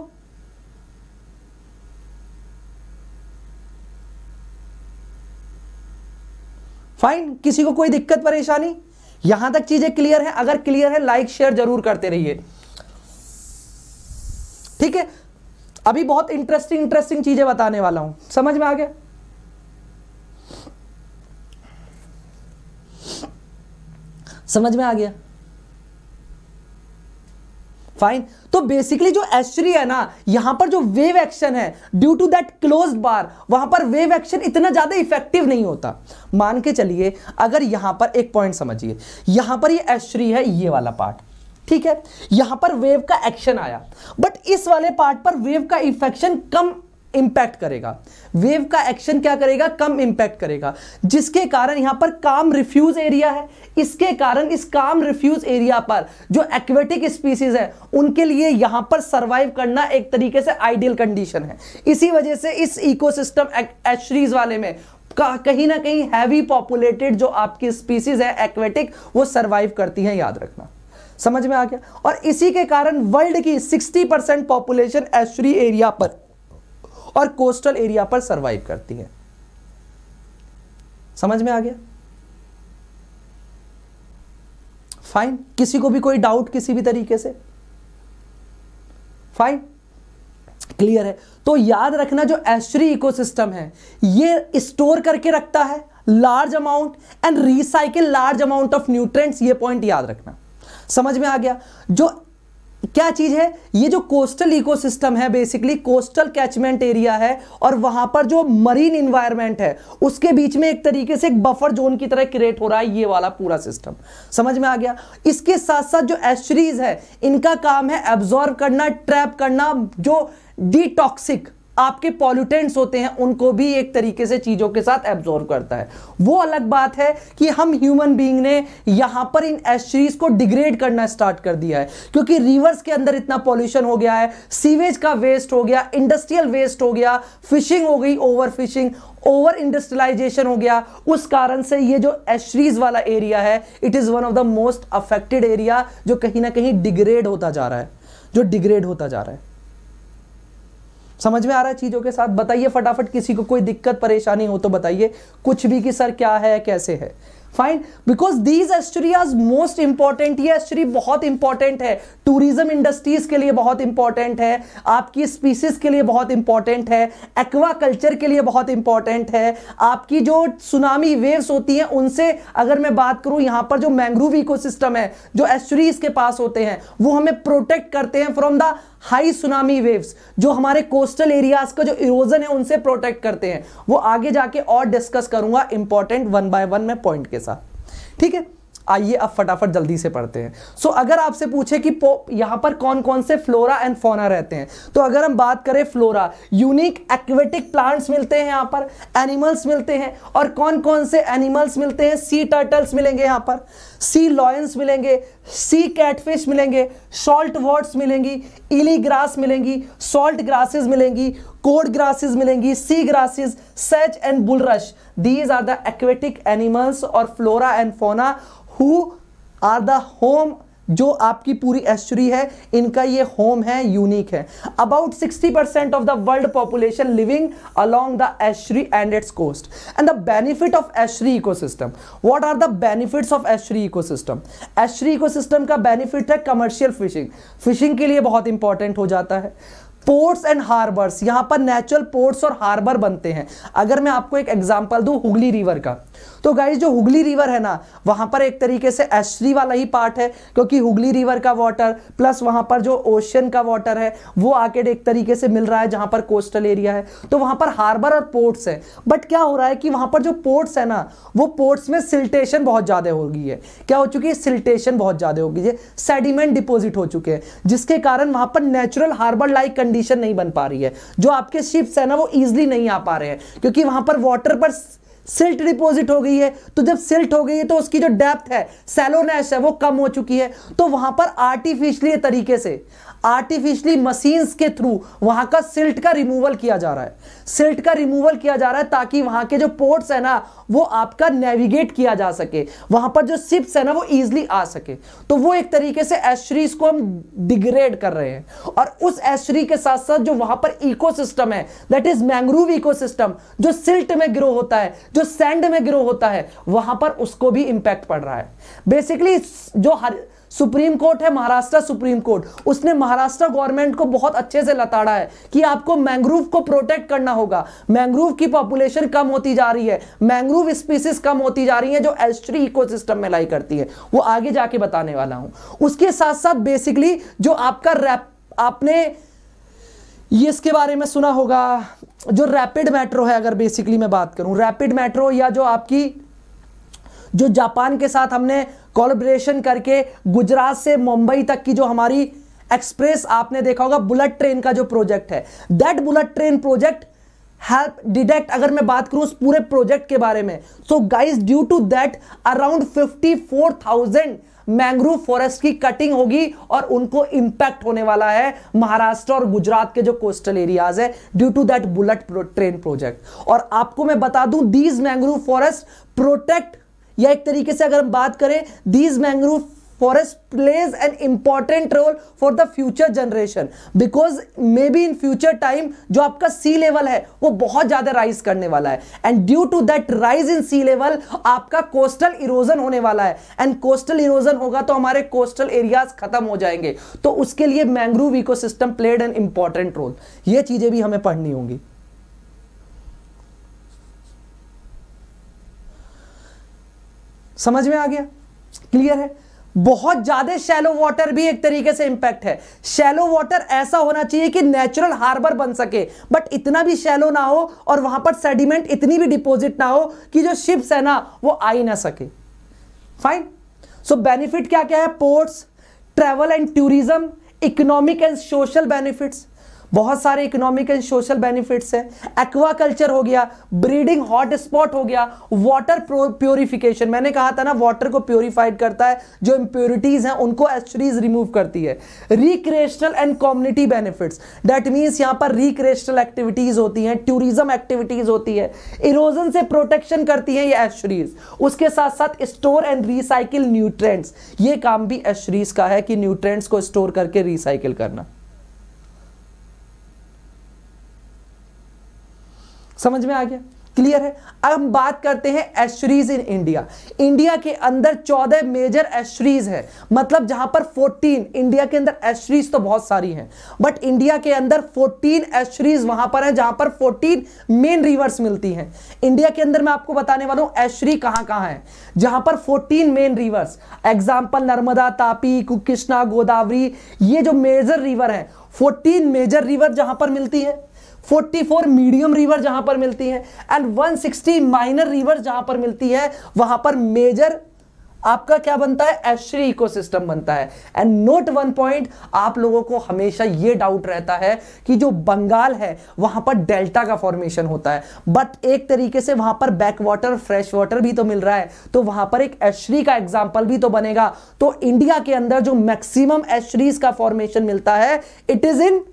फाइन किसी को कोई दिक्कत परेशानी यहां तक चीजें क्लियर है अगर क्लियर है लाइक शेयर जरूर करते रहिए ठीक है अभी बहुत इंटरेस्टिंग इंटरेस्टिंग चीजें बताने वाला हूं समझ में आ गया समझ में आ गया फाइन तो बेसिकली जो एस्ट्री है ना यहां पर जो वेव एक्शन है due to that close bar वहां पर वेव एक्शन इतना ज्यादा इफेक्टिव नहीं होता मान के चलिए अगर यहां पर एक पॉइंट समझिए यहां पर ये एस्ट्री है ये वाला पार्ट ठीक है यहां पर वेव का एक्शन आया बट इस वाले पार्ट पर वेव का इफेक्शन कम इम्पैक्ट करेगा वेव का एक्शन क्या करेगा कम इंपैक्ट करेगा जिसके कारण यहां पर काम रिफ्यूज एरिया है इसके कारण इस काम रिफ्यूज एरिया पर जो एक्वेटिक स्पीसीज है उनके लिए यहां पर सरवाइव करना एक तरीके से आइडियल कंडीशन है इसी वजह से इस इकोसिस्टम एशरीज वाले में कहीं ना कहीं हैवी पॉपुलेटेड जो आपकी स्पीसीज है एक्वेटिक वो सरवाइव करती है याद रखना समझ में आ गया और इसी के कारण वर्ल्ड की 60 परसेंट पॉपुलेशन एस्ट्री एरिया पर और कोस्टल एरिया पर सर्वाइव करती है समझ में आ गया फाइन किसी को भी कोई डाउट किसी भी तरीके से फाइन क्लियर है तो याद रखना जो एस्ट्री इकोसिस्टम है ये स्टोर करके रखता है large amount and recycle large amount of nutrients ये पॉइंट याद रखना समझ में आ गया जो क्या चीज़ है ये जो कोस्टल इकोसिस्टम है बेसिकली कोस्टल कैचमेंट एरिया है और वहां पर जो मरीन इन्वायरमेंट है उसके बीच में एक तरीके से एक बफर जोन की तरह क्रिएट हो रहा है ये वाला पूरा सिस्टम समझ में आ गया इसके साथ साथ जो एस्ट्रीज है इनका काम है एब्जॉर्व करना ट्रैप करना जो डिटॉक्सिक आपके पॉल्यूटेंट्स होते हैं उनको भी एक तरीके से चीज़ों के साथ एब्जॉर्व करता है वो अलग बात है कि हम ह्यूमन बींग ने यहाँ पर इन एस्ट्रीज को डिग्रेड करना स्टार्ट कर दिया है क्योंकि रिवर्स के अंदर इतना पॉल्यूशन हो गया है सीवेज का वेस्ट हो गया इंडस्ट्रियल वेस्ट हो गया फिशिंग हो गई ओवर फिशिंग ओवर इंडस्ट्रियलाइजेशन हो गया उस कारण से ये जो एस्ट्रीज वाला एरिया है it is one of the most affected area जो कहीं ना कहीं डिग्रेड होता जा रहा है जो डिग्रेड होता जा रहा है समझ में आ रहा है चीज़ों के साथ बताइए फटाफट किसी को कोई दिक्कत परेशानी हो तो बताइए कुछ भी कि सर क्या है कैसे है फाइन बिकॉज दीज आज मोस्ट इंपॉर्टेंट ये एस्ट्री बहुत इंपॉर्टेंट है टूरिज्म इंडस्ट्रीज के लिए बहुत इंपॉर्टेंट है आपकी स्पीसीज के लिए बहुत इंपॉर्टेंट है एक्वा कल्चर के लिए बहुत इंपॉर्टेंट है आपकी जो सुनामी वेव्स होती हैं उनसे अगर मैं बात करूं यहां पर जो मैंग्रोव इकोसिस्टम है जो एस्ट्रीज के पास होते हैं वो हमें प्रोटेक्ट करते हैं from the high tsunami waves जो हमारे कोस्टल एरियाज का जो इरोजन है उनसे प्रोटेक्ट करते हैं वो आगे जाके और डिस्कस करूंगा इंपॉर्टेंट वन बाय वन में पॉइंट के साथ ठीक है आइए अब फटाफट जल्दी से पढ़ते हैं सो so, अगर आपसे पूछे कि यहां पर कौन कौन से फ्लोरा एंड फोना रहते हैं तो अगर हम बात करें फ्लोरा यूनिक एक्वेटिक प्लांट्स मिलते हैं यहां पर एनिमल्स मिलते हैं और कौन कौन से एनिमल्स मिलते हैं सी टर्टल्स मिलेंगे यहां पर सी लॉयंस मिलेंगे सी कैटफिश मिलेंगे सॉल्ट वॉट्स मिलेंगी इली ग्रास मिलेंगी सॉल्ट ग्रासेस मिलेंगी कोड ग्रासेस मिलेंगी सी ग्रासेस सेज and bulrush these are the aquatic animals और flora and fauna who are the home जो आपकी पूरी एस्चुरी है इनका ये होम है यूनिक है about 60 percent of the world population living along the estuary and its coast and the benefit of eco ecosystem what are the benefits of system ecosystem eco ecosystem का benefit है commercial fishing fishing के लिए बहुत important हो जाता है ports and harbours यहाँ पर नेचुरल पोर्ट्स और हार्बर बनते हैं अगर मैं आपको एक एग्जाम्पल दूँ हुगली रिवर का तो गाइज जो हुगली रिवर है ना वहां पर एक तरीके से एस्ट्री वाला ही पार्ट है क्योंकि हुगली रिवर का वाटर प्लस वहां पर जो ओशन का वाटर है वो आके एक तरीके से मिल रहा है जहां पर कोस्टल एरिया है तो वहां पर हार्बर और पोर्ट्स है बट क्या हो रहा है कि वहां पर जो पोर्ट्स है ना वो पोर्ट्स में सिल्टेशन बहुत ज्यादा हो गई है क्या हो चुकी है सिल्टेशन बहुत ज्यादा हो गई है सेडिमेंट डिपोजिट हो चुके हैं जिसके कारण वहां पर नेचुरल हार्बर लाइक कंडीशन नहीं बन पा रही है जो आपके शिप्स है ना वो ईजिली नहीं आ पा रहे हैं क्योंकि वहां पर वाटर पर सिल्ट डिपोजिट हो गई है तो जब सिल्ट हो गई है तो उसकी जो डेप्थ है सेलोनेस है वो कम हो चुकी है तो वहां पर आर्टिफिशियली तरीके से आर्टिफिशियली मशीन्स के थ्रू वहां का सिल्ट का रिमूवल किया जा रहा है सिल्ट का रिमूवल किया जा रहा है ताकि वहां के जो पोर्ट्स है ना वो आपका नेविगेट किया जा सके वहां पर जो सिप्स है ना वो ईजिली आ सके तो वो एक तरीके से एस्ट्रीज को हम डिग्रेड कर रहे हैं और उस एस्ट्री के साथ साथ जो वहां पर इको है दैट इज मैंग्रूव इको जो सिल्ट में ग्रो होता है जो सैंड में ग्रो होता है वहां पर उसको भी इंपैक्ट पड़ रहा है बेसिकली जो हर सुप्रीम कोर्ट है महाराष्ट्र सुप्रीम कोर्ट उसने महाराष्ट्र गवर्नमेंट को बहुत अच्छे से लताड़ा है कि आपको मैंग्रोव को प्रोटेक्ट करना होगा मैंग्रोव की पॉपुलेशन कम होती जा रही है मैंग्रोव स्पीसीज कम होती जा रही है जो एस्ट्री इकोसिस्टम में लाई करती है वो आगे जाके बताने वाला हूं उसके साथ साथ बेसिकली जो आपका रैप आपने ये इसके बारे में सुना होगा जो रैपिड मेट्रो है अगर बेसिकली मैं बात करूं रैपिड मेट्रो या जो आपकी जो जापान के साथ हमने कोलब्रेशन करके गुजरात से मुंबई तक की जो हमारी एक्सप्रेस आपने देखा होगा बुलेट ट्रेन का जो प्रोजेक्ट है that bullet train project help detect अगर मैं बात करूं उस पूरे प्रोजेक्ट के बारे में so guys due to that around 54,000 mangrove forest की कटिंग होगी और उनको इंपैक्ट होने वाला है महाराष्ट्र और गुजरात के जो कोस्टल एरियाज है due to that bullet train project और आपको मैं बता दूं दीज मैंग्रोव फॉरेस्ट प्रोटेक्ट या एक तरीके से अगर हम बात करें these mangrove forest plays an important role for the future generation because maybe in future time जो आपका सी लेवल है वो बहुत ज्यादा राइज करने वाला है and due to that rise in sea level आपका कोस्टल इरोजन होने वाला है एंड कोस्टल इरोजन होगा तो हमारे कोस्टल एरियाज खत्म हो जाएंगे तो उसके लिए mangrove ecosystem played an important role ये चीजें भी हमें पढ़नी होंगी समझ में आ गया क्लियर है बहुत ज्यादा शैलो वाटर भी एक तरीके से इंपैक्ट है शैलो वाटर ऐसा होना चाहिए कि नेचुरल हार्बर बन सके बट इतना भी शैलो ना हो और वहां पर सेडिमेंट इतनी भी डिपॉजिट ना हो कि जो शिप्स है ना वो आ ही ना सके फाइन सो बेनिफिट क्या क्या है ports travel and tourism economic and social benefits बहुत सारे इकोनॉमिक एंड सोशल बेनिफिट्स हैं एक्वाकल्चर हो गया ब्रीडिंग हॉट स्पॉट हो गया वाटर प्योरिफिकेशन मैंने कहा था ना वाटर को प्योरीफाइड करता है जो इम्प्योरिटीज हैं उनको एस्ट्रीज रिमूव करती है recreational and community benefits that means यहाँ पर रिक्रिएशनल एक्टिविटीज होती हैं टूरिज्म एक्टिविटीज होती है इरोजन से प्रोटेक्शन करती है ये एस्ट्रीज उसके साथ साथ स्टोर एंड रिसाइकिल न्यूट्रेंट्स ये काम भी एस्ट्रीज का है कि न्यूट्रेंट्स को स्टोर करके रिसाइकिल करना समझ में आ गया क्लियर है अब हम बात करते हैं एश्रीज इन इंडिया इंडिया के अंदर 14 मेजर एश्रीज है मतलब जहां पर 14 इंडिया के अंदर एश्रीज तो बहुत सारी हैं बट इंडिया के अंदर 14 एशरीज वहां पर है जहां पर 14 मेन रिवर्स मिलती हैं इंडिया के अंदर मैं आपको बताने वाला हूं एश्री कहां कहां है जहां पर 14 main rivers example Narmada Tapi Krishna Godavari ये जो मेजर रिवर है फोर्टीन मेजर रिवर जहां पर मिलती है 44 मीडियम रिवर जहां पर मिलती है एंड 160 माइनर रिवर जहां पर मिलती है वहां पर मेजर आपका क्या बनता है एश्री इकोसिस्टम बनता है एंड नोट वन पॉइंट आप लोगों को हमेशा यह डाउट रहता है कि जो बंगाल है वहां पर डेल्टा का फॉर्मेशन होता है बट एक तरीके से वहां पर बैक वाटर फ्रेश वाटर भी तो मिल रहा है तो वहां पर एक एश्री का एग्जाम्पल भी तो बनेगा तो इंडिया के अंदर जो मैक्सिमम एश्रीज का फॉर्मेशन मिलता है it is in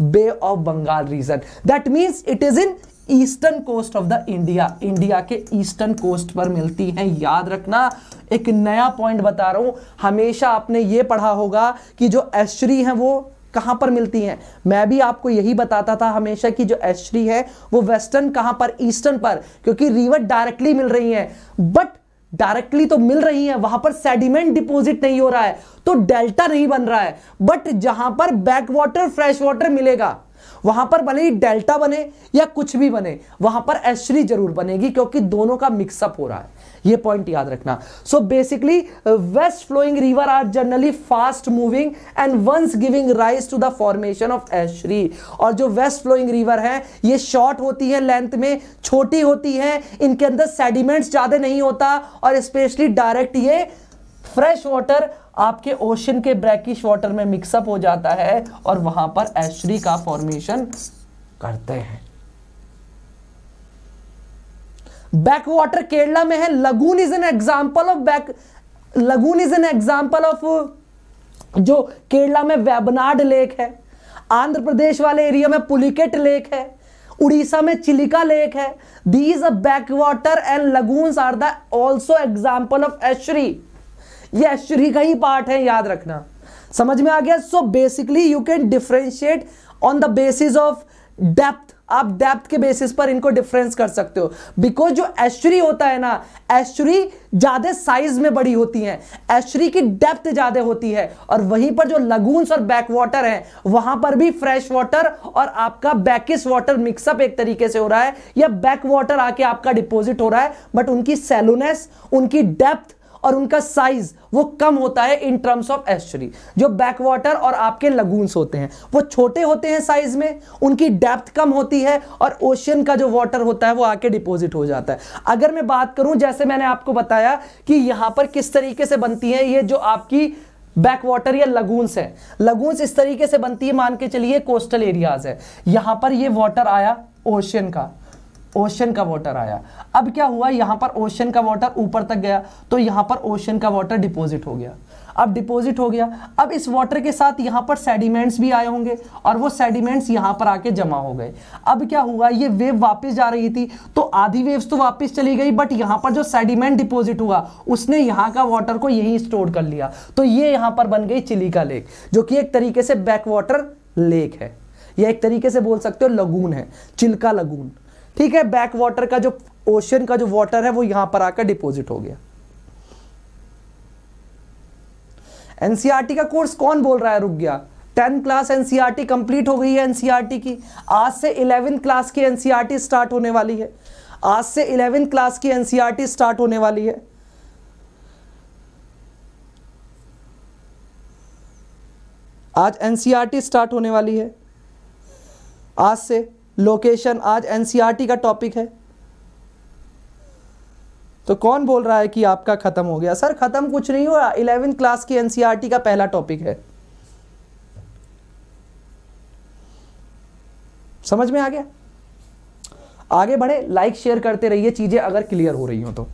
bay of Bengal region that means it is in eastern coast of the India India के ईस्टर्न कोस्ट पर मिलती हैं याद रखना एक नया पॉइंट बता रहा हूं हमेशा आपने ये पढ़ा होगा कि जो एश्री हैं वो कहां पर मिलती हैं मैं भी आपको यही बताता था हमेशा कि जो एश्री है वो वेस्टर्न कहां पर ईस्टर्न पर क्योंकि रिवर डायरेक्टली मिल रही है बट डायरेक्टली तो मिल रही है वहां पर सेडिमेंट डिपॉजिट नहीं हो रहा है तो डेल्टा नहीं बन रहा है बट जहां पर बैक वाटर फ्रेश वाटर मिलेगा वहां पर भले ही डेल्टा बने या कुछ भी बने वहां पर एश्री जरूर बनेगी क्योंकि दोनों का मिक्सअप हो रहा है ये पॉइंट याद रखना so basically west flowing river are generally fast moving and once giving rise to the formation of estuary और जो वेस्ट फ्लोइंग रिवर है ये शॉर्ट होती है लेंथ में छोटी होती है इनके अंदर सेडिमेंट्स ज़्यादा नहीं होता और स्पेशली डायरेक्ट ये फ्रेश वाटर आपके ओशन के ब्रैकिश वाटर में मिक्सअप हो जाता है और वहां पर एशरी का फॉर्मेशन करते हैं बैक वाटर केरला में है lagoon is an example of back lagoon is an example of जो केरला में वेबनाड लेक है आंध्र प्रदेश वाले एरिया में पुलिकेट लेक है उड़ीसा में चिलिका लेक है these a back water and lagoon are the also example of estuary ये एशरी का ही पार्ट है याद रखना समझ में आ गया so basically you can differentiate on the basis of depth आप डेप्थ के बेसिस पर इनको डिफरेंस कर सकते हो बिकॉज जो एस्ट्री होता है ना एस्ट्री ज़्यादा साइज में बड़ी होती हैं एस्ट्री की डेप्थ ज़्यादा होती है और वहीं पर जो लगून्स और बैक वाटर है वहां पर भी फ्रेश वाटर और आपका बैकिस वाटर मिक्सअप एक तरीके से हो रहा है या बैक वाटर आके आपका डिपोजिट हो रहा है बट उनकी सेलोनेस उनकी डेप्थ और उनका साइज वो कम होता है इन टर्म्स ऑफ एस्चुरी जो बैक वाटर और आपके लगून होते हैं वो छोटे होते हैं साइज में उनकी डेप्थ कम होती है और ओशियन का जो वाटर होता है वो आके डिपोजिट हो जाता है अगर मैं बात करूं जैसे मैंने आपको बताया कि यहां पर किस तरीके से बनती है ये जो आपकी बैक वाटर या लगूंस है लगून्स इस तरीके से बनती है मान के चलिए कोस्टल एरियाज है यहां पर ये वाटर आया ओशियन का ओशन का वाटर आया अब क्या हुआ यहां पर ओशन का वाटर ऊपर तक गया तो यहां पर ओशन का वाटर डिपॉजिट हो गया अब डिपॉजिट हो गया अब इस वाटर के साथ यहां पर सेडिमेंट्स भी आए होंगे और वो सेडिमेंट्स यहां पर आके जमा हो गए अब क्या हुआ ये वेव वापस जा रही थी तो आधी वेव्स तो वापस चली गई बट यहां पर जो सेडिमेंट डिपॉजिट हुआ उसने यहां का वाटर को यहीं स्टोर कर लिया तो ये यहां पर बन गई चिलिका लेक जो कि एक तरीके से बैक वाटर लेक है या एक तरीके से बोल सकते हो लगून है चिल्का लगून ठीक है बैक वाटर का जो ओशन का जो वाटर है वो यहां पर आकर डिपोजिट हो गया एनसीआरटी e का कोर्स कौन बोल रहा है रुक गया tenth class NCERT complete e हो गई है एनसीआरटी e की आज से इलेवेंथ क्लास की एनसीआरटी स्टार्ट होने वाली है आज से इलेवेंथ क्लास की एनसीआरटी स्टार्ट होने वाली है आज एनसीआरटी स्टार्ट होने वाली है आज से लोकेशन आज एनसीईआरटी e का टॉपिक है तो कौन बोल रहा है कि आपका ख़त्म हो गया सर ख़त्म कुछ नहीं हुआ इलेवेंथ क्लास की एनसीईआरटी e का पहला टॉपिक है समझ में आ गया आगे बढ़े लाइक शेयर करते रहिए चीज़ें अगर क्लियर हो रही हो तो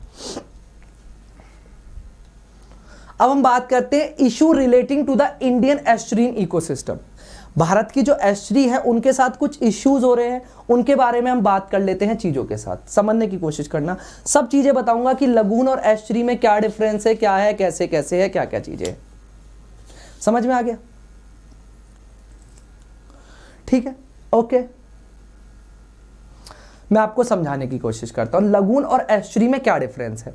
अब हम बात करते हैं issue relating to the Indian estuarine ecosystem Bharat की जो एस है उनके साथ कुछ इश्यूज हो रहे हैं उनके बारे में हम बात कर लेते हैं चीज़ों के साथ समझने की कोशिश करना सब चीज़ें बताऊंगा कि लगून और एस में क्या डिफरेंस है क्या है कैसे कैसे है क्या क्या चीज़ें समझ में आ गया ठीक है ओके मैं आपको समझाने की कोशिश करता हूं लगून और एस्ट्री में क्या डिफरेंस है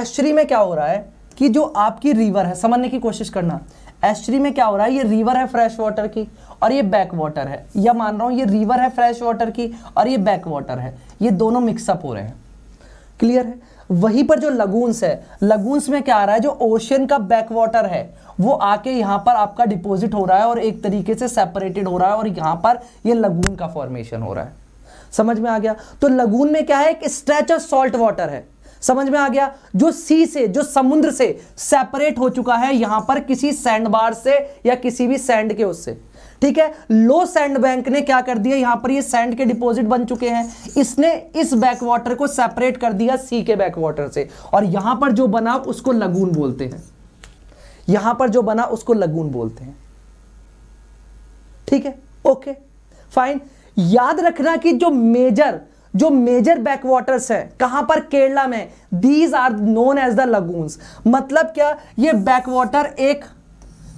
एस्ट्री में क्या हो रहा है कि जो आपकी रिवर है समझने की कोशिश करना एस्ट्री में क्या हो रहा है ये रिवर है फ्रेश वाटर की और ये बैक वाटर है या मान रहा हूं ये रिवर है फ्रेश वाटर की और ये बैक वाटर है ये दोनों मिक्सअप हो रहे हैं क्लियर है वहीं पर जो लगूंस है लगूंस में क्या आ रहा है जो ओशियन का बैक वाटर है वो आके यहाँ पर आपका डिपोजिट हो रहा है और एक तरीके से सेपरेटेड हो रहा है और यहाँ पर ये लगून का फॉर्मेशन हो रहा है समझ में आ गया तो लगून में क्या है एक स्ट्रेच ऑफ सॉल्ट वाटर है समझ में आ गया जो सी से जो समुद्र से सेपरेट हो चुका है यहां पर किसी सैंड बार से या किसी भी सैंड के उससे ठीक है लो सैंड बैंक ने क्या कर दिया यहां पर ये सैंड के डिपॉजिट बन चुके हैं इसने इस बैक वाटर को सेपरेट कर दिया सी के बैक वाटर से और यहां पर जो बना उसको लगून बोलते हैं यहां पर जो बना उसको लगून बोलते हैं ठीक है ओके फाइन याद रखना कि जो मेजर जो मेजर बैक है कहां पर केरला में these are known as the lagoons मतलब क्या ये बैक एक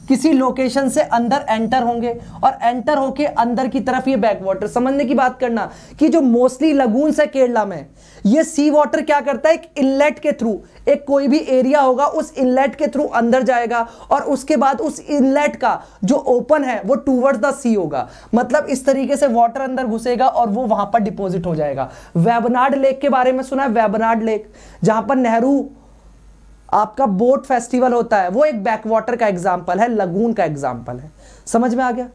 किसी लोकेशन से अंदर एंटर होंगे और एंटर होके अंदर की तरफ ये बैक वाटर समझने की बात करना कि जो मोस्टली लगून है केरला में ये सी वाटर क्या करता है एक इनलेट के थ्रू एक कोई भी एरिया होगा उस इनलेट के थ्रू अंदर जाएगा और उसके बाद उस इनलेट का जो ओपन है वो टूवर्ड्स द सी होगा मतलब इस तरीके से वाटर अंदर घुसेगा और वो वहां पर डिपॉजिट हो जाएगा वेबनार्ड लेक के बारे में सुना है वेबनार्ड लेक जहां पर नेहरू आपका बोट फेस्टिवल होता है वो एक बैकवाटर का एग्जाम्पल है लगून का एग्जाम्पल है समझ में आ गया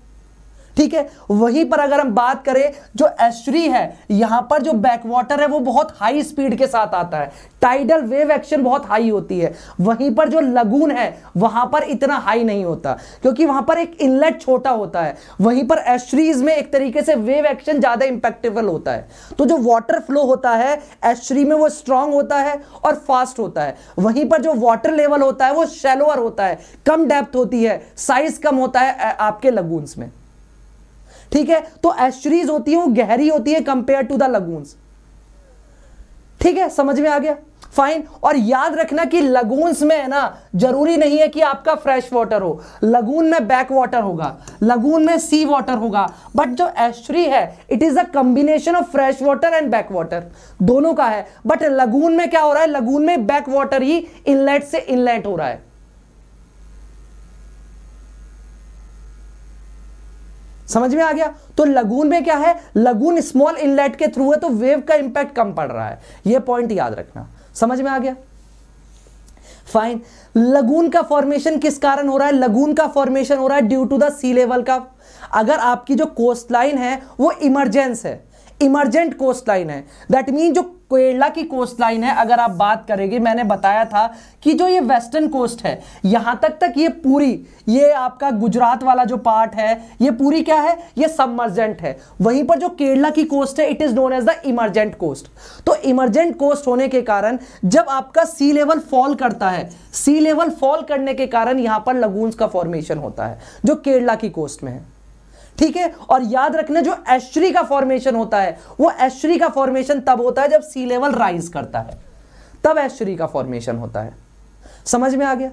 ठीक है वहीं पर अगर हम बात करें जो एस्ट्री है यहां पर जो बैक वाटर है वो बहुत हाई स्पीड के साथ आता है टाइडल वेव एक्शन बहुत हाई होती है वहीं पर जो लगून है वहां पर इतना हाई नहीं होता क्योंकि वहां पर एक इनलेट छोटा होता है वहीं पर एस्ट्रीज में एक तरीके से वेव एक्शन ज्यादा इंपैक्टेबल होता है तो जो वाटर फ्लो होता है एस्ट्री में वो स्ट्रांग होता है और फास्ट होता है वहीं पर जो वाटर लेवल होता है वो शेलोअर होता है कम डेप्थ होती है साइज कम होता है आपके लगून्स में ठीक है तो एस्ट्रीज होती है वो गहरी होती है कंपेयर टू द लगून ठीक है समझ में आ गया फाइन और याद रखना कि लगून्स में है ना जरूरी नहीं है कि आपका फ्रेश वाटर हो लगून में बैक वाटर होगा लगून में सी वाटर होगा बट जो एस्ट्री है it is a combination of fresh water and back water दोनों का है बट लगून में क्या हो रहा है लगून में बैक वाटर ही इनलेट से इनलेट हो रहा है समझ में आ गया तो लगून में क्या है लगून स्मॉल इनलेट के थ्रू है तो वेव का इंपैक्ट कम पड़ रहा है यह पॉइंट याद रखना समझ में आ गया फाइन लगून का फॉर्मेशन किस कारण हो रहा है लगून का फॉर्मेशन हो रहा है due to the sea level का अगर आपकी जो कोस्ट लाइन है वो इमरजेंस है इमरजेंट कोस्ट लाइन है दैट मीन जो कोयला की कोस्ट लाइन है अगर आप बात करेंगे मैंने बताया था कि जो ये वेस्टर्न कोस्ट है यहां तक तक ये पूरी ये आपका गुजरात वाला जो पार्ट है ये पूरी क्या है ये सबमर्जेंट है वहीं पर जो केरला की कोस्ट है it is known as the emergent coast तो इमरजेंट कोस्ट होने के कारण जब आपका सी लेवल फॉल करता है सी लेवल फॉल करने के कारण यहां पर लगून का फॉर्मेशन होता है जो केरला की कोस्ट में है ठीक है और याद रखना जो एस्ट्री का फॉर्मेशन होता है वो एस्ट्री का फॉर्मेशन तब होता है जब सी लेवल राइज करता है तब एस्ट्री का फॉर्मेशन होता है समझ में आ गया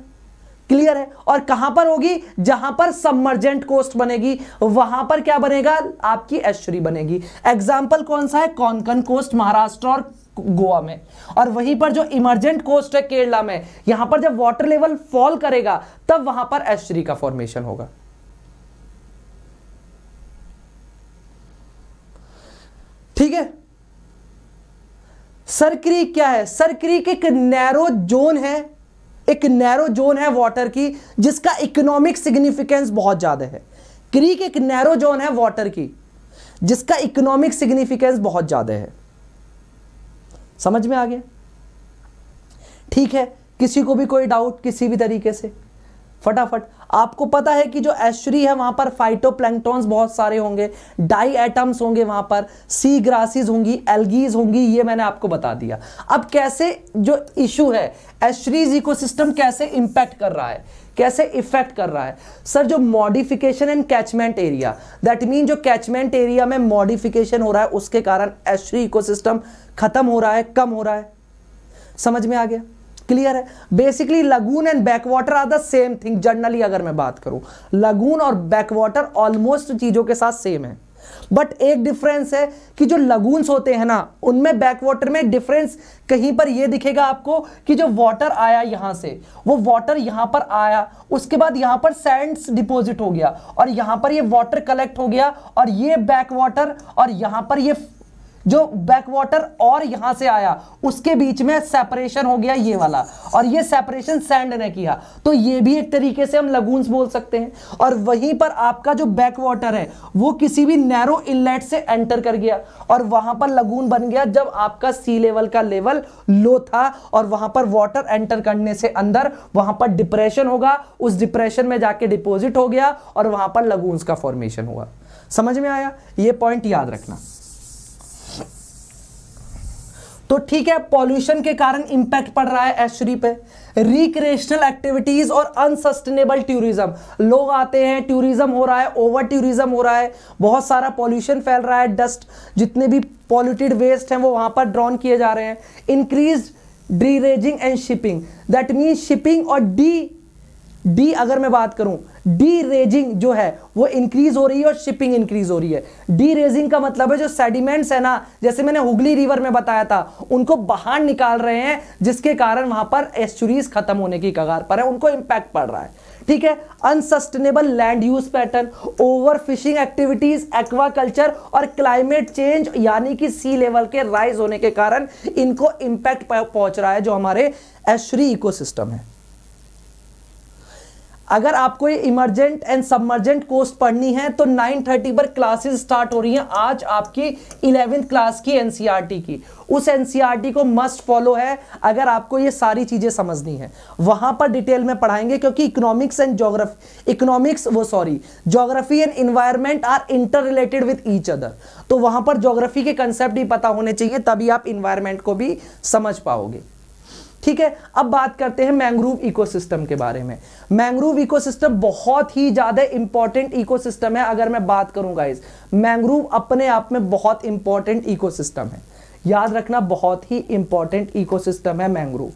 क्लियर है और कहां पर होगी जहां पर सबमर्जेंट कोस्ट बनेगी वहां पर क्या बनेगा आपकी एस्ट्री बनेगी एग्जाम्पल कौन सा है कौनकन कोस्ट महाराष्ट्र और गोवा में और वहीं पर जो इमरजेंट कोस्ट है केरला में यहां पर जब वाटर लेवल फॉल करेगा तब वहां पर एस्ट्री का फॉर्मेशन होगा ठीक है सर क्या है सरक्रिक एक नैरो जोन है एक नैरो जोन है वाटर की जिसका इकोनॉमिक सिग्निफिकेंस बहुत ज़्यादा है क्रीक एक नैरो जोन है वाटर की जिसका इकोनॉमिक सिग्निफिकेंस बहुत ज़्यादा है समझ में आ गया ठीक है किसी को भी कोई डाउट किसी भी तरीके से फटाफट आपको पता है कि जो एश्री है वहां पर फाइटोप्लैंक्टॉन्स बहुत सारे होंगे डाई एटम्स होंगे वहां पर सी ग्रासेस होंगी एल्गीज होंगी ये मैंने आपको बता दिया अब कैसे जो इशू है एश्रीज इकोसिस्टम कैसे इंपैक्ट कर रहा है कैसे इफेक्ट कर रहा है सर जो modification in catchment area that mean जो कैचमेंट एरिया में मॉडिफिकेशन हो रहा है उसके कारण एश्री इकोसिस्टम खत्म हो रहा है कम हो रहा है समझ में आ गया क्लियर है basically lagoon and backwater are the same thing generally अगर मैं बात करूं लगून और बैकवाटर ऑलमोस्ट चीजों के साथ सेम है बट एक डिफरेंस है कि जो लगून्स होते हैं ना उनमें बैक वाटर में डिफरेंस कहीं पर ये दिखेगा आपको कि जो वाटर आया यहां से वो वाटर यहां पर आया उसके बाद यहां पर सैंड्स डिपॉजिट हो गया और यहां पर ये वाटर कलेक्ट हो गया और ये बैक वाटर और यहां पर ये जो बैक वाटर और यहां से आया उसके बीच में सेपरेशन हो गया ये वाला और ये सेपरेशन सैंड ने किया तो ये भी एक तरीके से हम लगून बोल सकते हैं और वहीं पर आपका जो बैक वाटर है वो किसी भी नैरो इनलेट से एंटर कर गया और वहां पर लगून बन गया जब आपका सी लेवल का लेवल लो था और वहां पर वाटर एंटर करने से अंदर वहां पर डिप्रेशन होगा उस डिप्रेशन में जाके डिपोजिट हो गया और वहां पर लगून का फॉर्मेशन हुआ समझ में आया ये पॉइंट याद रखना तो ठीक है पॉल्यूशन के कारण इंपैक्ट पड़ रहा है एशरी पे रिक्रिएशनल एक्टिविटीज और अनसस्टेनेबल टूरिज्म लोग आते हैं टूरिज्म हो रहा है ओवर टूरिज्म हो रहा है बहुत सारा पॉल्यूशन फैल रहा है डस्ट जितने भी पॉल्यूटेड वेस्ट हैं वो वहां पर ड्रॉन किए जा रहे हैं increase dredging and shipping that mean shipping और डी डी अगर मैं बात करूं डी रेजिंग जो है वो इंक्रीज हो रही है और शिपिंग इंक्रीज हो रही है डी रेजिंग का मतलब है जो सेडिमेंट्स है ना जैसे मैंने हुगली रिवर में बताया था उनको बाहर निकाल रहे हैं जिसके कारण वहां पर एस्चुरीज खत्म होने की कगार पर है उनको इंपैक्ट पड़ रहा है ठीक है unsustainable land use pattern over fishing activities aquaculture और क्लाइमेट चेंज यानी कि सी लेवल के राइज होने के कारण इनको इंपैक्ट पहुंच रहा है जो हमारे एश्री इकोसिस्टम है अगर आपको ये इमरजेंट एंड सबमर्जेंट कोर्स पढ़नी है तो 9:30 पर क्लासेस स्टार्ट हो रही हैं आज आपकी इलेवेंथ क्लास की एनसीईआरटी e की उस एनसीईआरटी e को मस्ट फॉलो है अगर आपको ये सारी चीज़ें समझनी है वहाँ पर डिटेल में पढ़ाएंगे क्योंकि इकोनॉमिक्स एंड जोग्राफी इकोनॉमिक्स वो sorry geography and environment are interrelated with each other तो वहाँ पर जोग्राफी के कंसेप्ट ही पता होने चाहिए तभी आप इन्वायरमेंट को भी समझ पाओगे ठीक है अब बात करते हैं मैंग्रोव इकोसिस्टम के बारे में मैंग्रोव इकोसिस्टम बहुत ही ज़्यादा इंपॉर्टेंट इकोसिस्टम है अगर मैं बात करूंगा इस मैंग्रोव अपने आप में बहुत इंपॉर्टेंट इकोसिस्टम है याद रखना बहुत ही इंपॉर्टेंट इकोसिस्टम है mangrove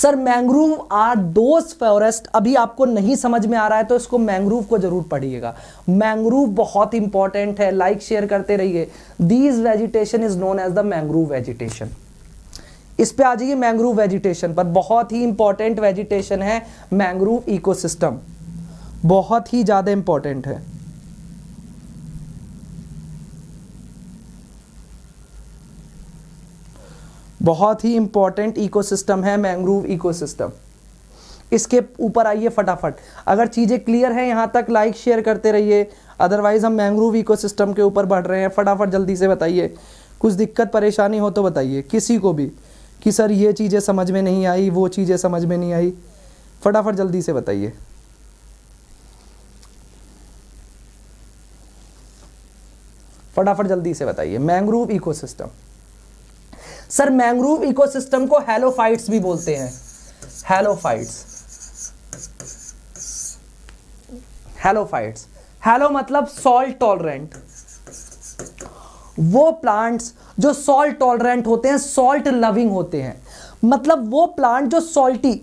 sir mangrove are those forest अभी आपको नहीं समझ में आ रहा है तो इसको मैंग्रोव को जरूर पढ़िएगा मैंग्रोव बहुत इंपॉर्टेंट है लाइक like, शेयर करते रहिए these vegetation is known as the mangrove vegetation इस पे आ जाइए मैंग्रोव वेजिटेशन पर बहुत ही इंपॉर्टेंट वेजिटेशन है मैंग्रोव इकोसिस्टम बहुत ही ज़्यादा इंपॉर्टेंट है बहुत ही इंपॉर्टेंट इकोसिस्टम है मैंग्रोव इकोसिस्टम इसके ऊपर आइए फटाफट अगर चीज़ें क्लियर हैं यहां तक लाइक शेयर करते रहिए अदरवाइज़ हम मैंग्रोव इकोसिस्टम के ऊपर बढ़ रहे हैं फटाफट जल्दी से बताइए कुछ दिक्कत परेशानी हो तो बताइए किसी को भी कि सर ये चीज़ें समझ में नहीं आई वो चीज़ें समझ में नहीं आई फटाफट जल्दी से बताइए फटाफट जल्दी से बताइए mangrove ecosystem sir mangrove ecosystem को हेलोफाइट्स भी बोलते हैं हेलोफाइट्स हेलोफाइट्स हेलो मतलब सॉल्ट टॉलरेंट वो प्लांट्स जो सॉल्ट टॉलरेंट होते हैं सॉल्ट लविंग होते हैं मतलब वो प्लांट जो सॉल्टी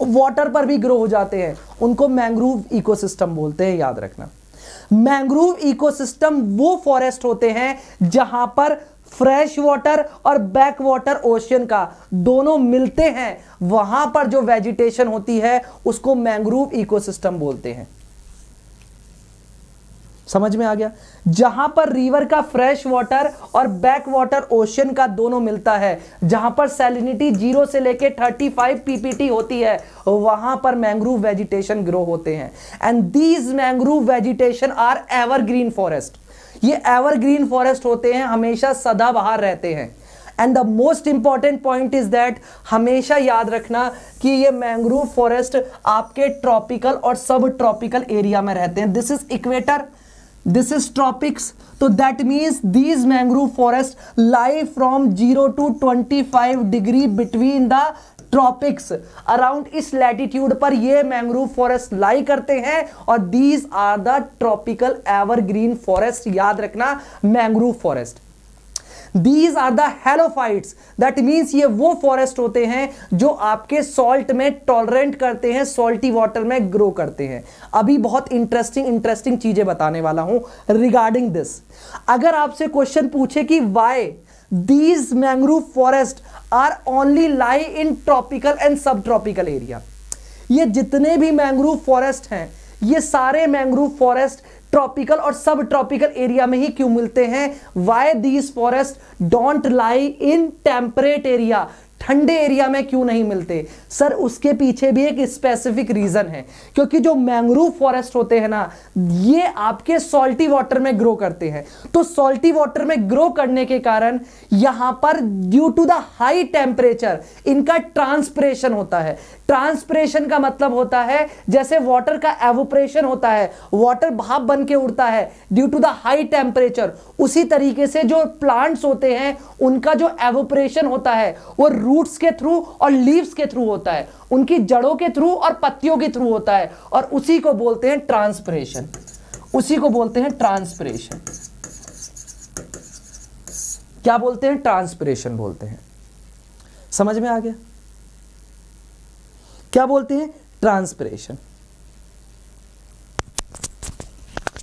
वाटर पर भी ग्रो हो जाते हैं उनको मैंग्रोव इकोसिस्टम बोलते हैं याद रखना मैंग्रोव इकोसिस्टम वो फॉरेस्ट होते हैं जहां पर फ्रेश वाटर और बैक वाटर ओशियन का दोनों मिलते हैं वहां पर जो वेजिटेशन होती है उसको मैंग्रोव इकोसिस्टम बोलते हैं समझ में आ गया जहां पर रिवर का फ्रेश वाटर और बैक वाटर ओशन का दोनों मिलता है जहां पर सैलिनिटी जीरो से लेके 35 पीपीटी होती है वहां पर मैंग्रोव वेजिटेशन ग्रो होते हैं and these mangrove vegetation are evergreen forest ये एवरग्रीन फॉरेस्ट होते हैं हमेशा सदाबहार रहते हैं and the most important point is that हमेशा याद रखना कि ये मैंग्रोव फॉरेस्ट आपके ट्रॉपिकल और सब ट्रॉपिकल एरिया में रहते हैं this is equator this is tropics तो that means these mangrove forest lie from zero to twenty five degree between the tropics around इस लैटिट्यूड पर ये मैंग्रोव फॉरेस्ट लाई करते हैं और these are the tropical evergreen forest याद रखना mangrove forest these are halophyte that means ये वो फॉरेस्ट होते हैं जो आपके सॉल्ट में टॉलरेंट करते हैं सॉल्टी वाटर में ग्रो करते हैं अभी बहुत इंटरेस्टिंग इंटरेस्टिंग चीजें बताने वाला हूं रिगार्डिंग दिस अगर आपसे क्वेश्चन पूछे कि why these mangrove forest are only lie in tropical and subtropical area ये जितने भी मैंग्रूव फॉरेस्ट हैं ये सारे मैंग्रोव फॉरेस्ट ट्रॉपिकल और सब ट्रॉपिकल एरिया में ही क्यों मिलते हैं why these forest don't lie in temperate area ठंडे एरिया में क्यों नहीं मिलते सर उसके पीछे भी एक स्पेसिफिक रीजन है क्योंकि जो मैंग्रोव फॉरेस्ट होते हैं ना ये आपके सॉल्टी वाटर में ग्रो करते हैं तो सॉल्टी वाटर में ग्रो करने के कारण यहां पर due to the high temperature इनका ट्रांसप्रेशन होता है ट्रांसप्रेशन का मतलब होता है जैसे वाटर का एवोप्रेशन होता है वाटर भाप बन के उड़ता है due to the high temperature उसी तरीके से जो प्लांट्स होते हैं उनका जो एवोप्रेशन होता है वो रूट रूट्स के थ्रू और लीव्स के थ्रू होता है उनकी जड़ों के थ्रू और पत्तियों के थ्रू होता है और उसी को बोलते हैं ट्रांसपरेशन उसी को बोलते हैं ट्रांसपरेशन क्या बोलते हैं ट्रांसपरेशन बोलते हैं समझ में आ गया क्या बोलते हैं ट्रांसपरेशन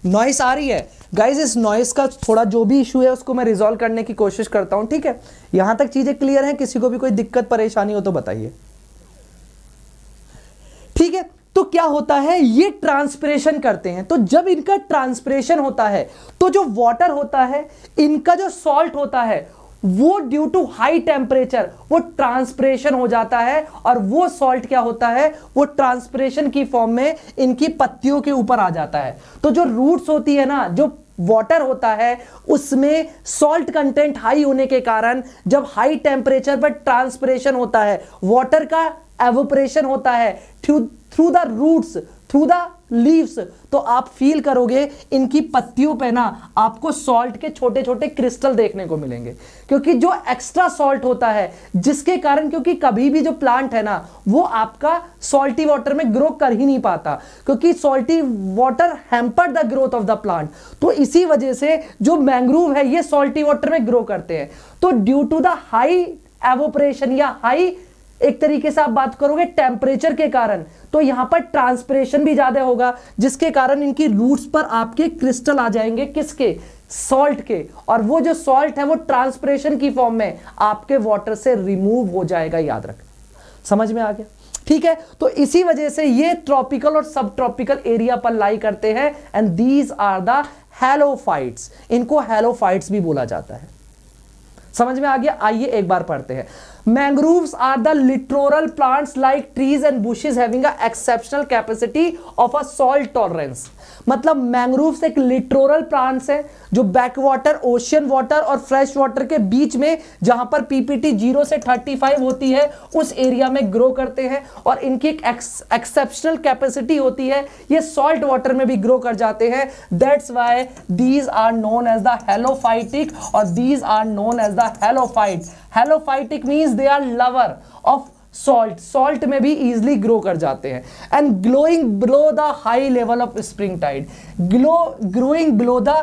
नॉइस आ रही है गाइज इस नॉइस का थोड़ा जो भी इशू है उसको मैं रिजोल्व करने की कोशिश करता हूं ठीक है यहां तक चीज़ें क्लियर हैं किसी को भी कोई दिक्कत परेशानी हो तो बताइए ठीक है तो क्या होता है ये ट्रांसपरेशन करते हैं तो जब इनका ट्रांसपरेशन होता है तो जो वाटर होता है इनका जो सॉल्ट होता है वो ड्यू टू हाई टेम्परेचर वो ट्रांसपरेशन हो जाता है और वो सॉल्ट क्या होता है वो ट्रांसपरेशन की फॉर्म में इनकी पत्तियों के ऊपर आ जाता है तो जो रूट्स होती है ना जो वाटर होता है उसमें सॉल्ट कंटेंट हाई होने के कारण जब हाई टेम्परेचर पर ट्रांसपरेशन होता है वाटर का एवोपरेशन होता है through the roots through the leaves तो आप फील करोगे इनकी पत्तियों पे ना आपको सॉल्ट के छोटे छोटे क्रिस्टल देखने को मिलेंगे क्योंकि जो एक्स्ट्रा सॉल्ट होता है जिसके कारण क्योंकि कभी भी जो प्लांट है ना वो आपका सॉल्टी वाटर में ग्रो कर ही नहीं पाता क्योंकि salty water hamper the growth of the plant तो इसी वजह से जो मैंग्रोव है ये सॉल्टी वाटर में ग्रो करते हैं तो due to the high evaporation या हाई एक तरीके से आप बात करोगे टेम्परेचर के कारण तो यहां पर ट्रांसपरेशन भी ज्यादा होगा जिसके कारण इनकी रूट्स पर आपके क्रिस्टल आ जाएंगे किसके सॉल्ट के और वो जो सॉल्ट है वो ट्रांसपरेशन की फॉर्म में आपके वाटर से रिमूव हो जाएगा याद रख समझ में आ गया ठीक है तो इसी वजह से ये ट्रॉपिकल और सब ट्रॉपिकल एरिया पर लाई करते हैं and these are the halophytes इनको हेलोफाइट्स भी बोला जाता है समझ में आ गया आइए एक बार पढ़ते हैं mangrove are the littoral plants like trees and bushes having exceptional capacity of a salt tolerance मतलब मैंग्रोव्स एक लिट्रोरल प्लांट्स है जो बैक वाटर ओशियन वाटर और फ्रेश वाटर के बीच में जहां पर पीपीटी जीरो से थर्टी फाइव होती है उस एरिया में ग्रो करते हैं और इनकी एक एक्सेप्शनल कैपेसिटी होती है ये सॉल्ट वाटर में भी ग्रो कर जाते हैं that's why these are known as the halophytic और these are known as the halophyte halophytic means they are lover of salt salt में भी इजिली ग्रो कर जाते हैं and glowing below the high level of spring tide glow growing below the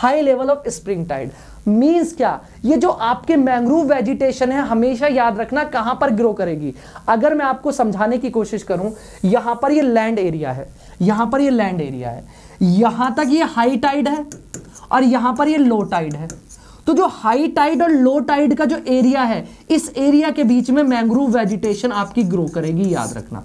high level of spring tide means क्या ये जो आपके mangrove vegetation है हमेशा याद रखना कहां पर ग्रो करेगी अगर मैं आपको समझाने की कोशिश करूं यहां पर ये लैंड एरिया है यहां पर ये लैंड एरिया है यहां तक ये हाई टाइड है और यहां पर ये लो टाइड है तो जो हाई टाइड और लो टाइड का जो एरिया है इस एरिया के बीच में मैंग्रोव वेजिटेशन आपकी ग्रो करेगी याद रखना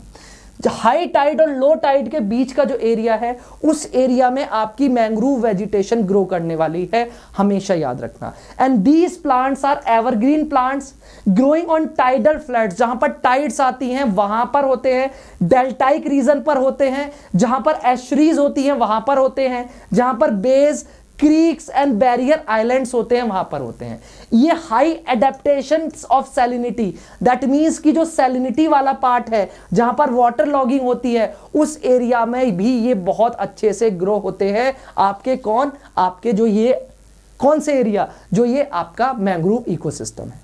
हाई टाइड और लो टाइड के बीच का जो एरिया है उस एरिया में आपकी मैंग्रोव वेजिटेशन ग्रो करने वाली है हमेशा याद रखना and these plants are evergreen plants growing on tidal flats जहां पर टाइड्स आती हैं वहां पर होते हैं डेल्टाइक रीजन पर होते हैं जहां पर एशरीज होती हैं वहां पर होते हैं जहां पर bays creeks and barrier islands होते हैं वहां पर होते हैं ये high adaptation of salinity that means कि जो सेलिनिटी वाला पार्ट है जहां पर वाटर लॉगिंग होती है उस एरिया में भी ये बहुत अच्छे से ग्रो होते हैं आपके कौन आपके जो ये कौन से एरिया जो ये आपका मैंग्रोव इकोसिस्टम है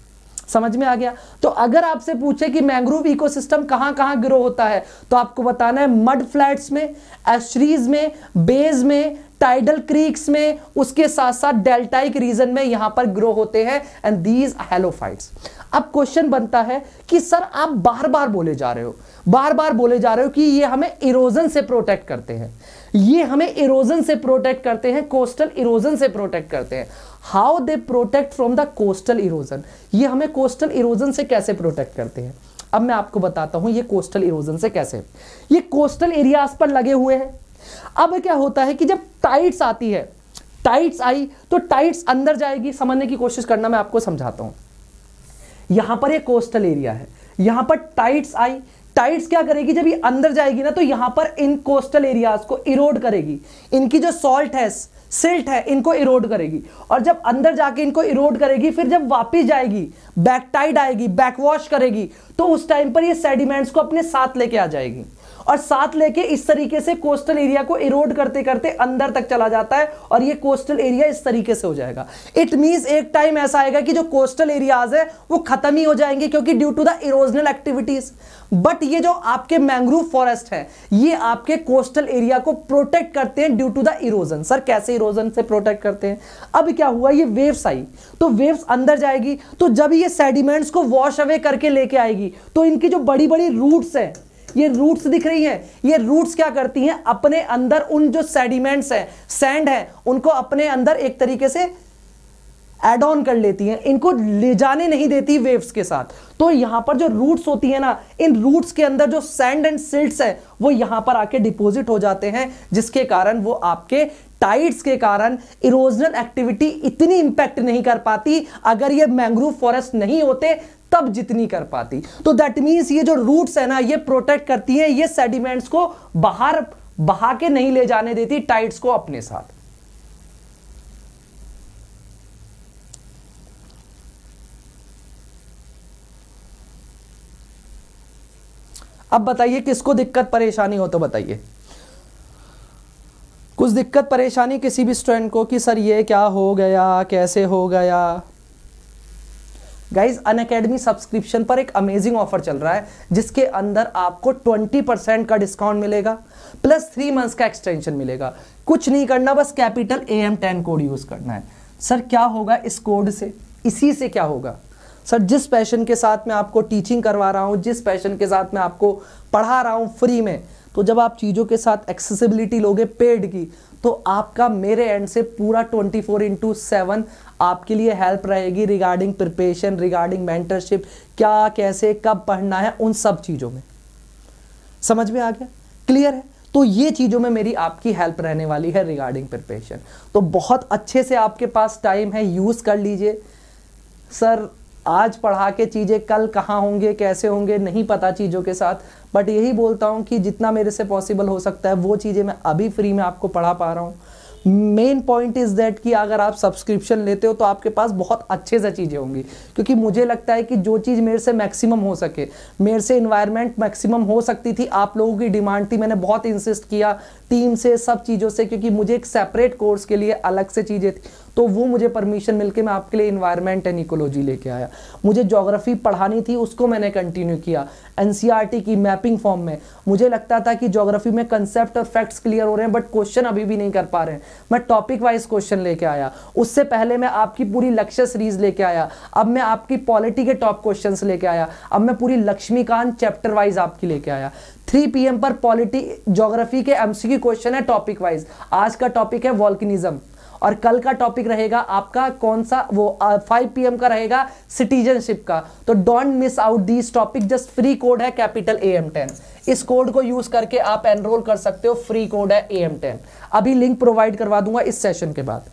समझ में आ गया तो अगर आपसे पूछे कि मैंग्रोव इकोसिस्टम कहां कहां ग्रो होता है तो आपको बताना है मड फ्लैट्स में एस्ट्रीज में बेज में टाइडल क्रीक्स में उसके साथ साथ डेल्टाइक रीजन में यहां पर ग्रो होते हैं एंड दीज हेलोफाइट्स अब क्वेश्चन बनता है कि सर आप बार बार बोले जा रहे हो बार बार बोले जा रहे हो कि ये हमें इरोजन से प्रोटेक्ट करते हैं ये हमें इरोजन से प्रोटेक्ट करते हैं कोस्टल इरोजन से प्रोटेक्ट करते हैं how they protect from the coastal erosion ये हमें कोस्टल इरोजन से कैसे प्रोटेक्ट करते हैं अब मैं आपको बताता हूं ये कोस्टल इरोजन से कैसे ये कोस्टल एरियाज पर लगे हुए हैं अब क्या होता है कि जब टाइट्स आती है टाइट्स आई तो टाइट्स अंदर जाएगी समझने की कोशिश करना मैं आपको समझाता हूं यहां पर ये कोस्टल एरिया है यहां पर टाइट्स आई टाइड्स क्या करेगी जब ये अंदर जाएगी ना तो यहां पर इन कोस्टल एरियाज को इरोड करेगी इनकी जो सॉल्ट है सिल्ट है इनको इरोड करेगी और जब अंदर जाके इनको इरोड करेगी फिर जब वापिस जाएगी बैक टाइड आएगी बैक वॉश करेगी तो उस टाइम पर ये सेडिमेंट्स को अपने साथ लेके आ जाएगी और साथ लेके इस तरीके से कोस्टल एरिया को इरोड करते करते अंदर तक चला जाता है और ये कोस्टल एरिया इस तरीके से हो जाएगा इट मीन एक टाइम ऐसा आएगा कि जो कोस्टल एरियाज है वो खत्म ही हो जाएंगे क्योंकि due to the erosional activities but ये जो आपके मैंग्रोव फॉरेस्ट है ये आपके कोस्टल एरिया को प्रोटेक्ट करते हैं due to the erosion sir कैसे इरोजन से प्रोटेक्ट करते हैं अब क्या हुआ ये वेव्स आई तो वेव्स अंदर जाएगी तो जब ये सेडिमेंट्स को वॉश अवे करके लेके आएगी तो इनकी जो बड़ी बड़ी रूट्स हैं ये रूट्स दिख रही हैं ये रूट्स क्या करती हैं अपने अंदर उन जो सेडिमेंट्स हैं सैंड है उनको अपने अंदर एक तरीके से एड ऑन कर लेती हैं इनको ले जाने नहीं देती वेव्स के साथ तो यहां पर जो रूट्स होती है ना इन रूट्स के अंदर जो सैंड एंड सिल्ट्स है वो यहां पर आके डिपॉजिट हो जाते हैं जिसके कारण वो आपके टाइड्स के कारण इरोजनल एक्टिविटी इतनी इंपैक्ट नहीं कर पाती अगर ये मैंग्रोव फॉरेस्ट नहीं होते तब जितनी कर पाती तो दैट मीन्स ये जो रूट्स है ना ये प्रोटेक्ट करती है ये सेडिमेंट्स को बाहर बहा के नहीं ले जाने देती टाइड्स को अपने साथ अब बताइए किसको दिक्कत परेशानी हो तो बताइए कुछ दिक्कत परेशानी किसी भी स्टूडेंट को कि सर ये क्या हो गया कैसे हो गया गाइज अन अकेडमी सब्सक्रिप्शन पर एक अमेजिंग ऑफर चल रहा है जिसके अंदर आपको 20 परसेंट का डिस्काउंट मिलेगा प्लस थ्री मंथ्स का एक्सटेंशन मिलेगा कुछ नहीं करना बस capital A M ten code use करना है सर क्या होगा इस कोड से इसी से क्या होगा सर जिस पैशन के साथ मैं आपको टीचिंग करवा रहा हूँ जिस पैशन के साथ मैं आपको पढ़ा रहा हूँ फ्री में तो जब आप चीज़ों के साथ एक्सेसिबिलिटी लोगे पेड की तो आपका मेरे एंड से पूरा 24 फोर इंटू सेवन आपके लिए हेल्प रहेगी रिगार्डिंग प्रिपरेशन रिगार्डिंग मेंटरशिप क्या कैसे कब पढ़ना है उन सब चीज़ों में समझ में आ गया क्लियर है तो ये चीज़ों में मेरी आपकी हेल्प रहने वाली है रिगार्डिंग प्रिपरेशन तो बहुत अच्छे से आपके पास टाइम है यूज़ कर लीजिए सर आज पढ़ा के चीज़ें कल कहाँ होंगे कैसे होंगे नहीं पता चीज़ों के साथ बट यही बोलता हूँ कि जितना मेरे से पॉसिबल हो सकता है वो चीज़ें मैं अभी फ्री में आपको पढ़ा पा रहा हूँ मेन पॉइंट इज़ दैट कि अगर आप सब्सक्रिप्शन लेते हो तो आपके पास बहुत अच्छे से चीज़ें होंगी क्योंकि मुझे लगता है कि जो चीज़ मेरे से मैक्सिमम हो सके मेरे से इन्वायरमेंट मैक्सिमम हो सकती थी आप लोगों की डिमांड थी मैंने बहुत इंसिस्ट किया टीम से सब चीज़ों से क्योंकि मुझे एक सेपरेट कोर्स के लिए अलग से चीज़ें थी तो वो मुझे परमिशन मिलके मैं आपके लिए इन्वायरमेंट एंड इकोलॉजी लेके आया मुझे जोग्राफी पढ़ानी थी उसको मैंने कंटिन्यू किया एन e की मैपिंग फॉर्म में मुझे लगता था कि जोग्राफी में कंसेप्ट और फैक्ट्स क्लियर हो रहे हैं बट क्वेश्चन अभी भी नहीं कर पा रहे मैं टॉपिक वाइज क्वेश्चन लेके आया उससे पहले मैं आपकी पूरी लक्ष्य सीरीज लेके आया अब मैं आपकी पॉलिटी के टॉप क्वेश्चन लेके आया अब मैं पूरी लक्ष्मीकांत चैप्टर वाइज आपकी लेके आया 3 पीएम पर पॉलिटी ज्योग्राफी के एमसीक्यू क्वेश्चन है टॉपिक वाइज आज का टॉपिक है वॉल्किनिज्म और कल का टॉपिक रहेगा आपका कौन सा वो फाइव पी का रहेगा सिटीजनशिप का तो don't miss out this topic just free code है कैपिटल ए एम टेन इस कोड को यूज करके आप एनरोल कर सकते हो फ्री कोड है ए एम टेन अभी लिंक प्रोवाइड करवा दूंगा इस सेशन के बाद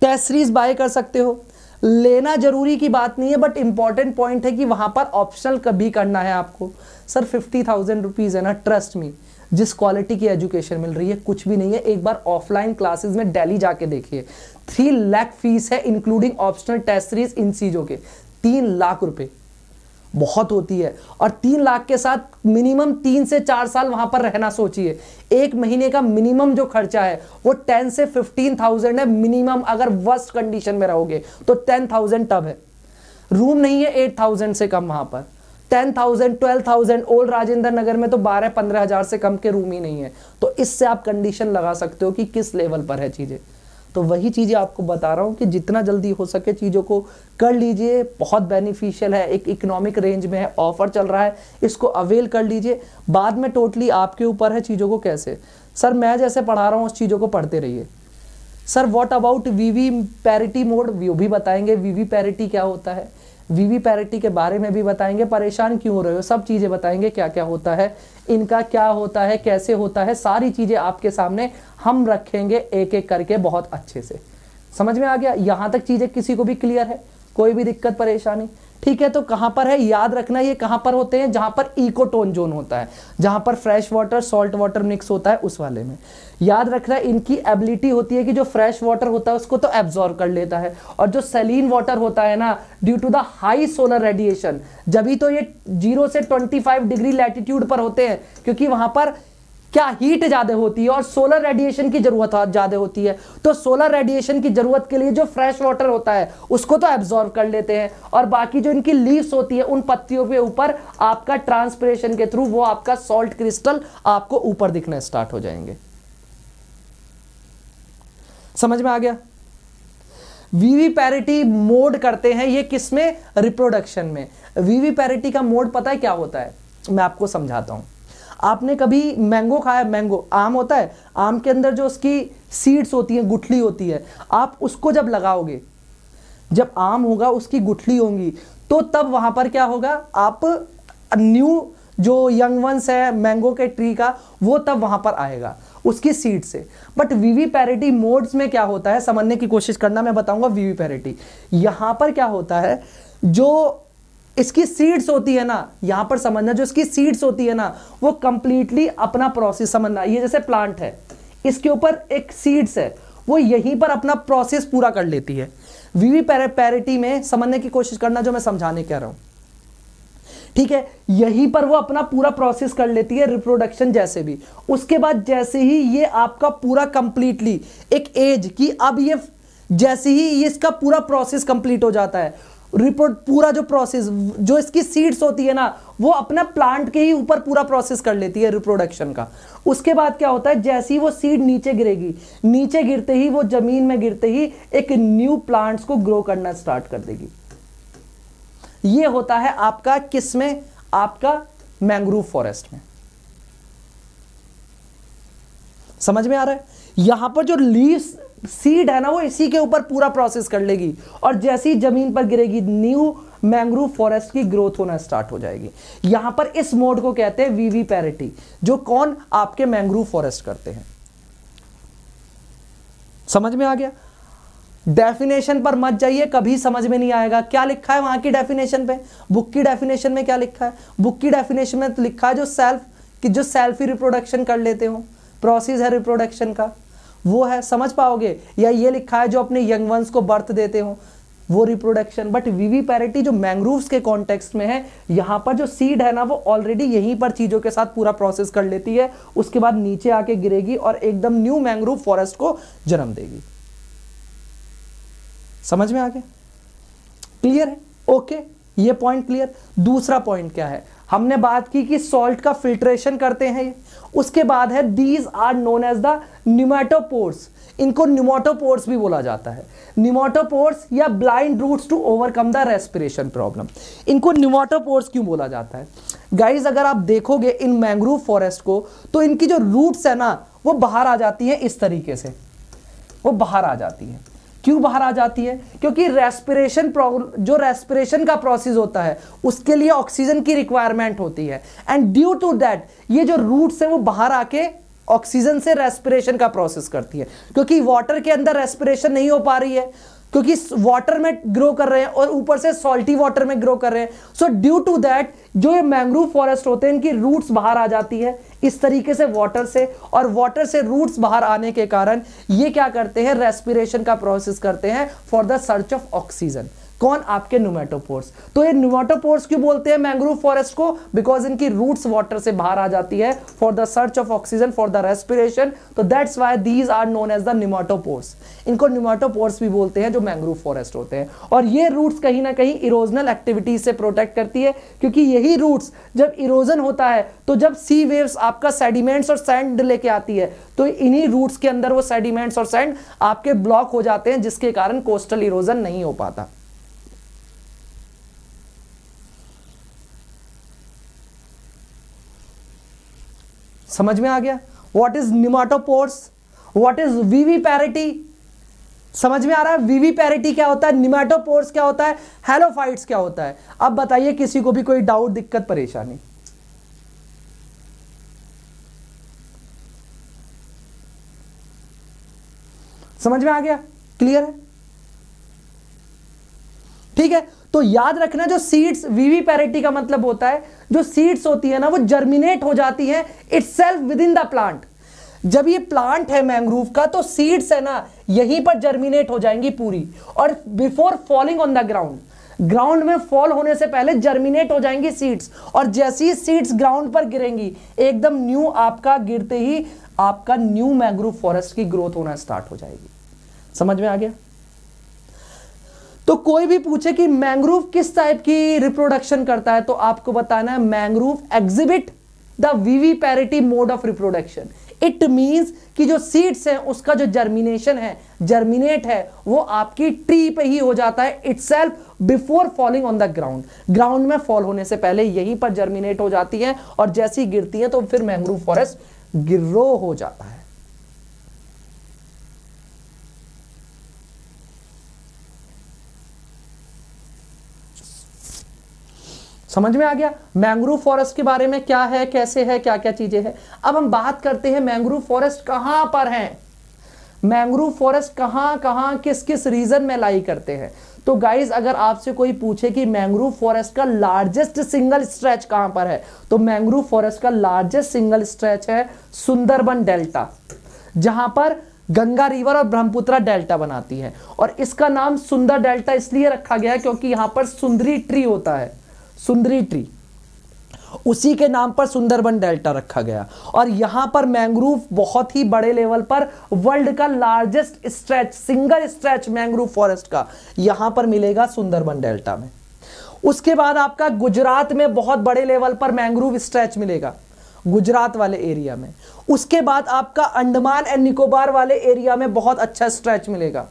टेस्ट सीरीज बाय कर सकते हो लेना जरूरी की बात नहीं है बट इंपॉर्टेंट पॉइंट है कि वहां पर ऑप्शनल कभी करना है आपको सर फिफ्टी थाउजेंड रुपीज है ना ट्रस्ट मी जिस क्वालिटी की एजुकेशन मिल रही है कुछ भी नहीं है एक बार ऑफलाइन क्लासेस में डेली जाके देखिए थ्री लाख फीस है इंक्लूडिंग ऑप्शनल टेस्ट सीरीज इन चीज़ों के तीन लाख रुपए बहुत होती है और तीन लाख के साथ मिनिमम तीन से चार साल वहां पर रहना सोचिए एक महीने का मिनिमम जो खर्चा है वो टेन से फिफ्टीन थाउजेंड है मिनिमम अगर वर्स्ट कंडीशन में रहोगे तो टेन थाउजेंड तब है रूम नहीं है एट थाउजेंड से कम वहां पर ten thousand twelve thousand old Rajendra Nagar में तो बारह पंद्रह हजार से कम के रूम ही नहीं है तो इससे आप कंडीशन लगा सकते हो कि किस लेवल पर है चीज़ें तो वही चीज़ें आपको बता रहा हूँ कि जितना जल्दी हो सके चीज़ों को कर लीजिए बहुत बेनिफिशियल है एक इकोनॉमिक रेंज में है ऑफर चल रहा है इसको अवेल कर लीजिए बाद में टोटली आपके ऊपर है चीज़ों को कैसे सर मैं जैसे पढ़ा रहा हूँ उस चीज़ों को पढ़ते रहिए sir what about viviparity mode वो भी बताएंगे वी वी पैरिटी क्या होता है वीवी पैरिटी के बारे में भी बताएंगे परेशान क्यों हो रहे हो सब चीज़ें बताएंगे क्या क्या होता है इनका क्या होता है कैसे होता है सारी चीज़ें आपके सामने हम रखेंगे एक एक करके बहुत अच्छे से समझ में आ गया यहां तक चीज़ें किसी को भी क्लियर है कोई भी दिक्कत परेशानी ठीक है तो कहां पर है याद रखना ये कहां पर होते हैं जहां पर इकोटोन जोन होता है जहां पर fresh water salt water mix होता है उस वाले में याद रखना इनकी एबिलिटी होती है कि जो फ्रेश वाटर होता है उसको तो एब्जॉर्व कर लेता है और जो सेलिन वाटर होता है ना due to the high solar radiation जब ही तो ये जीरो से फाइव डिग्री लैटिट्यूड पर होते हैं क्योंकि वहां पर क्या हीट ज़्यादा होती है और सोलर रेडिएशन की ज़रूरत ज़्यादा होती है तो सोलर रेडिएशन की ज़रूरत के लिए जो फ्रेश वाटर होता है उसको तो एब्जॉर्व कर लेते हैं और बाकी जो इनकी लीव्स होती है उन पत्तियों के ऊपर आपका ट्रांसपरेशन के थ्रू वो आपका सॉल्ट क्रिस्टल आपको ऊपर दिखना स्टार्ट हो जाएंगे समझ में आ गया वीवी पैरिटी मोड करते हैं ये किस में रिप्रोडक्शन में वीवी पैरिटी का मोड पता है क्या होता है मैं आपको समझाता हूं आपने कभी मैंगो खाया मैंगो आम होता है आम के अंदर जो उसकी सीड्स होती हैं गुठली होती है आप उसको जब लगाओगे जब आम होगा उसकी गुठली होंगी तो तब वहां पर क्या होगा आप न्यू जो यंग वंस है मैंगो के ट्री का वो तब वहां पर आएगा उसकी सीड से बट वीवी पैरिटी मोड्स में क्या होता है समझने की कोशिश करना मैं बताऊंगा वीवी पैरिटी यहाँ पर क्या होता है जो इसकी सीड्स होती है ना यहां पर समझना जो इसकी सीड्स होती है ना वो कंप्लीटली अपना प्रोसेस समझना ये जैसे प्लांट है इसके ऊपर एक सीड्स है वो यहीं पर अपना प्रोसेस पूरा कर लेती है वीवी पैरिटी में समझने की कोशिश करना जो मैं समझाने कह रहा हूं ठीक है यहीं पर वो अपना पूरा प्रोसेस कर लेती है रिप्रोडक्शन जैसे भी उसके बाद जैसे ही ये आपका पूरा कंप्लीटली एक एज की अब ये जैसे ही इसका पूरा प्रोसेस कंप्लीट हो जाता है रिपोर्ट पूरा जो प्रोसेस जो इसकी सीड्स होती है ना वो अपने प्लांट के ही ऊपर पूरा प्रोसेस कर लेती है रिप्रोडक्शन का उसके बाद क्या होता है जैसे ही वो सीड नीचे गिरेगी नीचे गिरते ही वो जमीन में गिरते ही एक न्यू प्लांट्स को ग्रो करना स्टार्ट कर देगी ये होता है आपका किस में आपका मैंग्रोव फॉरेस्ट में समझ में आ रहा है यहां पर जो लीव्स सीड है ना वो इसी के ऊपर पूरा प्रोसेस कर लेगी और जैसे ही जमीन पर गिरेगी न्यू मैंग्रोव फॉरेस्ट की ग्रोथ होना स्टार्ट हो जाएगी यहां पर इस मोड को कहते हैं वीवी पैरिटी जो कौन आपके मैंग्रोव फॉरेस्ट करते हैं समझ में आ गया डेफिनेशन पर मत जाइए कभी समझ में नहीं आएगा क्या लिखा है वहां की डेफिनेशन पे बुक की डेफिनेशन में क्या लिखा है बुक की डेफिनेशन में तो लिखा है जो सेल्फ कि जो सेल्फी रिप्रोडक्शन कर लेते हो प्रोसेस है रिप्रोडक्शन का वो है समझ पाओगे या ये लिखा है जो अपने यंग वंस को बर्थ देते हो वो रिप्रोडक्शन बट वीवी पैरिटी जो मैंग्रोव्स के कॉन्टेक्स्ट में है यहाँ पर जो सीड है ना वो ऑलरेडी यहीं पर चीज़ों के साथ पूरा प्रोसेस कर लेती है उसके बाद नीचे आके गिरेगी और एकदम न्यू मैंग्रोव फॉरेस्ट को जन्म देगी समझ में आके क्लियर है ओके ये पॉइंट क्लियर दूसरा पॉइंट क्या है हमने बात की कि सॉल्ट का फिल्ट्रेशन करते हैं उसके बाद है these are known as the pneumatophores इनको न्यूमोटोपोर्स भी बोला जाता है न्यूमोटोपोर्स या blind roots to overcome the respiration problem इनको न्यूमोटोपोर्स क्यों बोला जाता है गाइज अगर आप देखोगे इन मैंग्रोव फॉरेस्ट को तो इनकी जो रूट्स है ना वो बाहर आ जाती है इस तरीके से वो बाहर आ जाती है क्यों बाहर आ जाती है क्योंकि रेस्पिरेशन जो रेस्पिरेशन का प्रोसेस होता है उसके लिए ऑक्सीजन की रिक्वायरमेंट होती है एंड ड्यू टू दैट ये जो रूट्स है वो बाहर आके ऑक्सीजन से रेस्पिरेशन का प्रोसेस करती है क्योंकि वाटर के अंदर रेस्पिरेशन नहीं हो पा रही है क्योंकि वाटर में ग्रो कर रहे हैं और ऊपर से सॉल्टी वाटर में ग्रो कर रहे हैं सो ड्यू टू दैट जो ये मैंग्रोव फॉरेस्ट होते हैं इनकी रूट्स बाहर आ जाती है इस तरीके से वाटर से और वाटर से रूट्स बाहर आने के कारण ये क्या करते हैं रेस्पिरेशन का प्रोसेस करते हैं for the search of oxygen कौन आपके न्यूमेटोपोर्स तो ये न्यूमेटोपोर्स क्यों बोलते हैं मैंग्रोव फॉरेस्ट को बिकॉज इनकी रूट्स वाटर से बाहर आ जाती है for the search of oxygen for the respiration तो that's why these are known as the pneumatophores इनको न्यूमेटोपोर्स भी बोलते हैं जो मैंग्रोव फॉरेस्ट होते हैं और ये रूट्स कहीं ना कहीं इरोजनल एक्टिविटीज से प्रोटेक्ट करती है क्योंकि यही रूट्स जब इरोजन होता है तो जब सी वेव्स आपका सेडिमेंट्स और सैंड लेके आती है तो इन्हीं रूट्स के अंदर वो सेडिमेंट्स और सैंड आपके ब्लॉक हो जाते हैं जिसके कारण कोस्टल इरोजन नहीं हो पाता समझ में आ गया what is pneumatophores what is viviparity समझ में आ रहा है वीवी पैरिटी क्या होता है निमाटोपोर्स क्या होता है हेलोफाइट्स क्या होता है अब बताइए किसी को भी कोई डाउट दिक्कत परेशानी समझ में आ गया क्लियर है ठीक है तो याद रखना जो सीड्स वीवी पैरिटी का मतलब होता है जो सीड्स होती है ना वो जर्मिनेट हो जाती है it's within the plant जब ये प्लांट है मैंग्रोव का तो सीड्स है ना यहीं पर जर्मिनेट हो जाएंगी पूरी और before falling on the ground ground में फॉल होने से पहले जर्मिनेट हो जाएंगी सीड्स और जैसी सीड्स ग्राउंड पर गिरेंगी एकदम न्यू आपका गिरते ही आपका न्यू मैंग्रोव फॉरेस्ट की ग्रोथ होना स्टार्ट हो जाएगी समझ में आ गया तो कोई भी पूछे कि मैंग्रोव किस टाइप की रिप्रोडक्शन करता है तो आपको बताना है mangrove exhibit the viviparity mode of reproduction it means कि जो सीड्स हैं उसका जो जर्मिनेशन है जर्मिनेट है वो आपकी ट्री पे ही हो जाता है it before falling on the ground ground में फॉल होने से पहले यहीं पर जर्मिनेट हो जाती है और जैसी गिरती है तो फिर मैंग्रोव फॉरेस्ट ग्रो हो जाता है समझ में आ गया मैंग्रोव फॉरेस्ट के बारे में क्या है कैसे है क्या क्या चीजें हैं अब हम बात करते हैं मैंग्रोव फॉरेस्ट कहां पर है मैंग्रोव फॉरेस्ट कहां कहां किस किस रीजन में लाई करते हैं तो गाइज अगर आपसे कोई पूछे कि मैंग्रोव फॉरेस्ट का लार्जेस्ट सिंगल स्ट्रेच कहां पर है तो मैंग्रोव फॉरेस्ट का लार्जेस्ट सिंगल स्ट्रेच है सुंदरबन डेल्टा जहां पर गंगा रिवर और ब्रह्मपुत्रा डेल्टा बनाती है और इसका नाम सुंदर डेल्टा इसलिए रखा गया है क्योंकि यहां पर सुंदरी ट्री होता है सुंदरी ट्री उसी के नाम पर सुंदरबन डेल्टा रखा गया और यहां पर मैंग्रोव बहुत ही बड़े लेवल पर वर्ल्ड का largest stretch single stretch mangrove forest का यहां पर मिलेगा सुंदरबन डेल्टा में उसके बाद आपका गुजरात में बहुत बड़े लेवल पर मैंग्रोव स्ट्रेच मिलेगा गुजरात वाले एरिया में उसके बाद आपका अंडमान एंड निकोबार वाले एरिया में बहुत अच्छा स्ट्रेच मिलेगा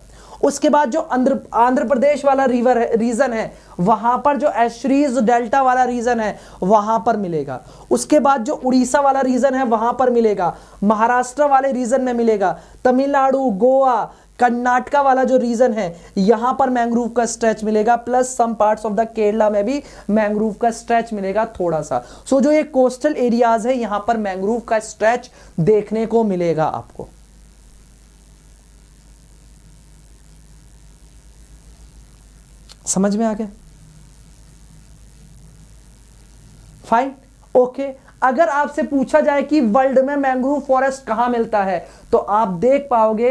उसके बाद जो आंध्र आंध्र प्रदेश वाला रिवर है रीजन है वहां पर जो एशरीज डेल्टा वाला रीजन है वहां पर मिलेगा उसके बाद जो उड़ीसा वाला रीजन है वहां पर मिलेगा महाराष्ट्र वाले रीजन में मिलेगा तमिलनाडु गोवा कर्नाटका वाला जो रीजन है यहां पर मैंग्रोव का स्ट्रेच मिलेगा plus some parts of the Kerala में भी मैंग्रोव का स्ट्रेच मिलेगा थोड़ा सा सो so, जो ये कोस्टल एरियाज है यहां पर मैंग्रोव का स्ट्रेच देखने को मिलेगा आपको समझ में आ गया फाइन ओके अगर आपसे पूछा जाए कि वर्ल्ड में मैंग्रोव फॉरेस्ट कहां मिलता है तो आप देख पाओगे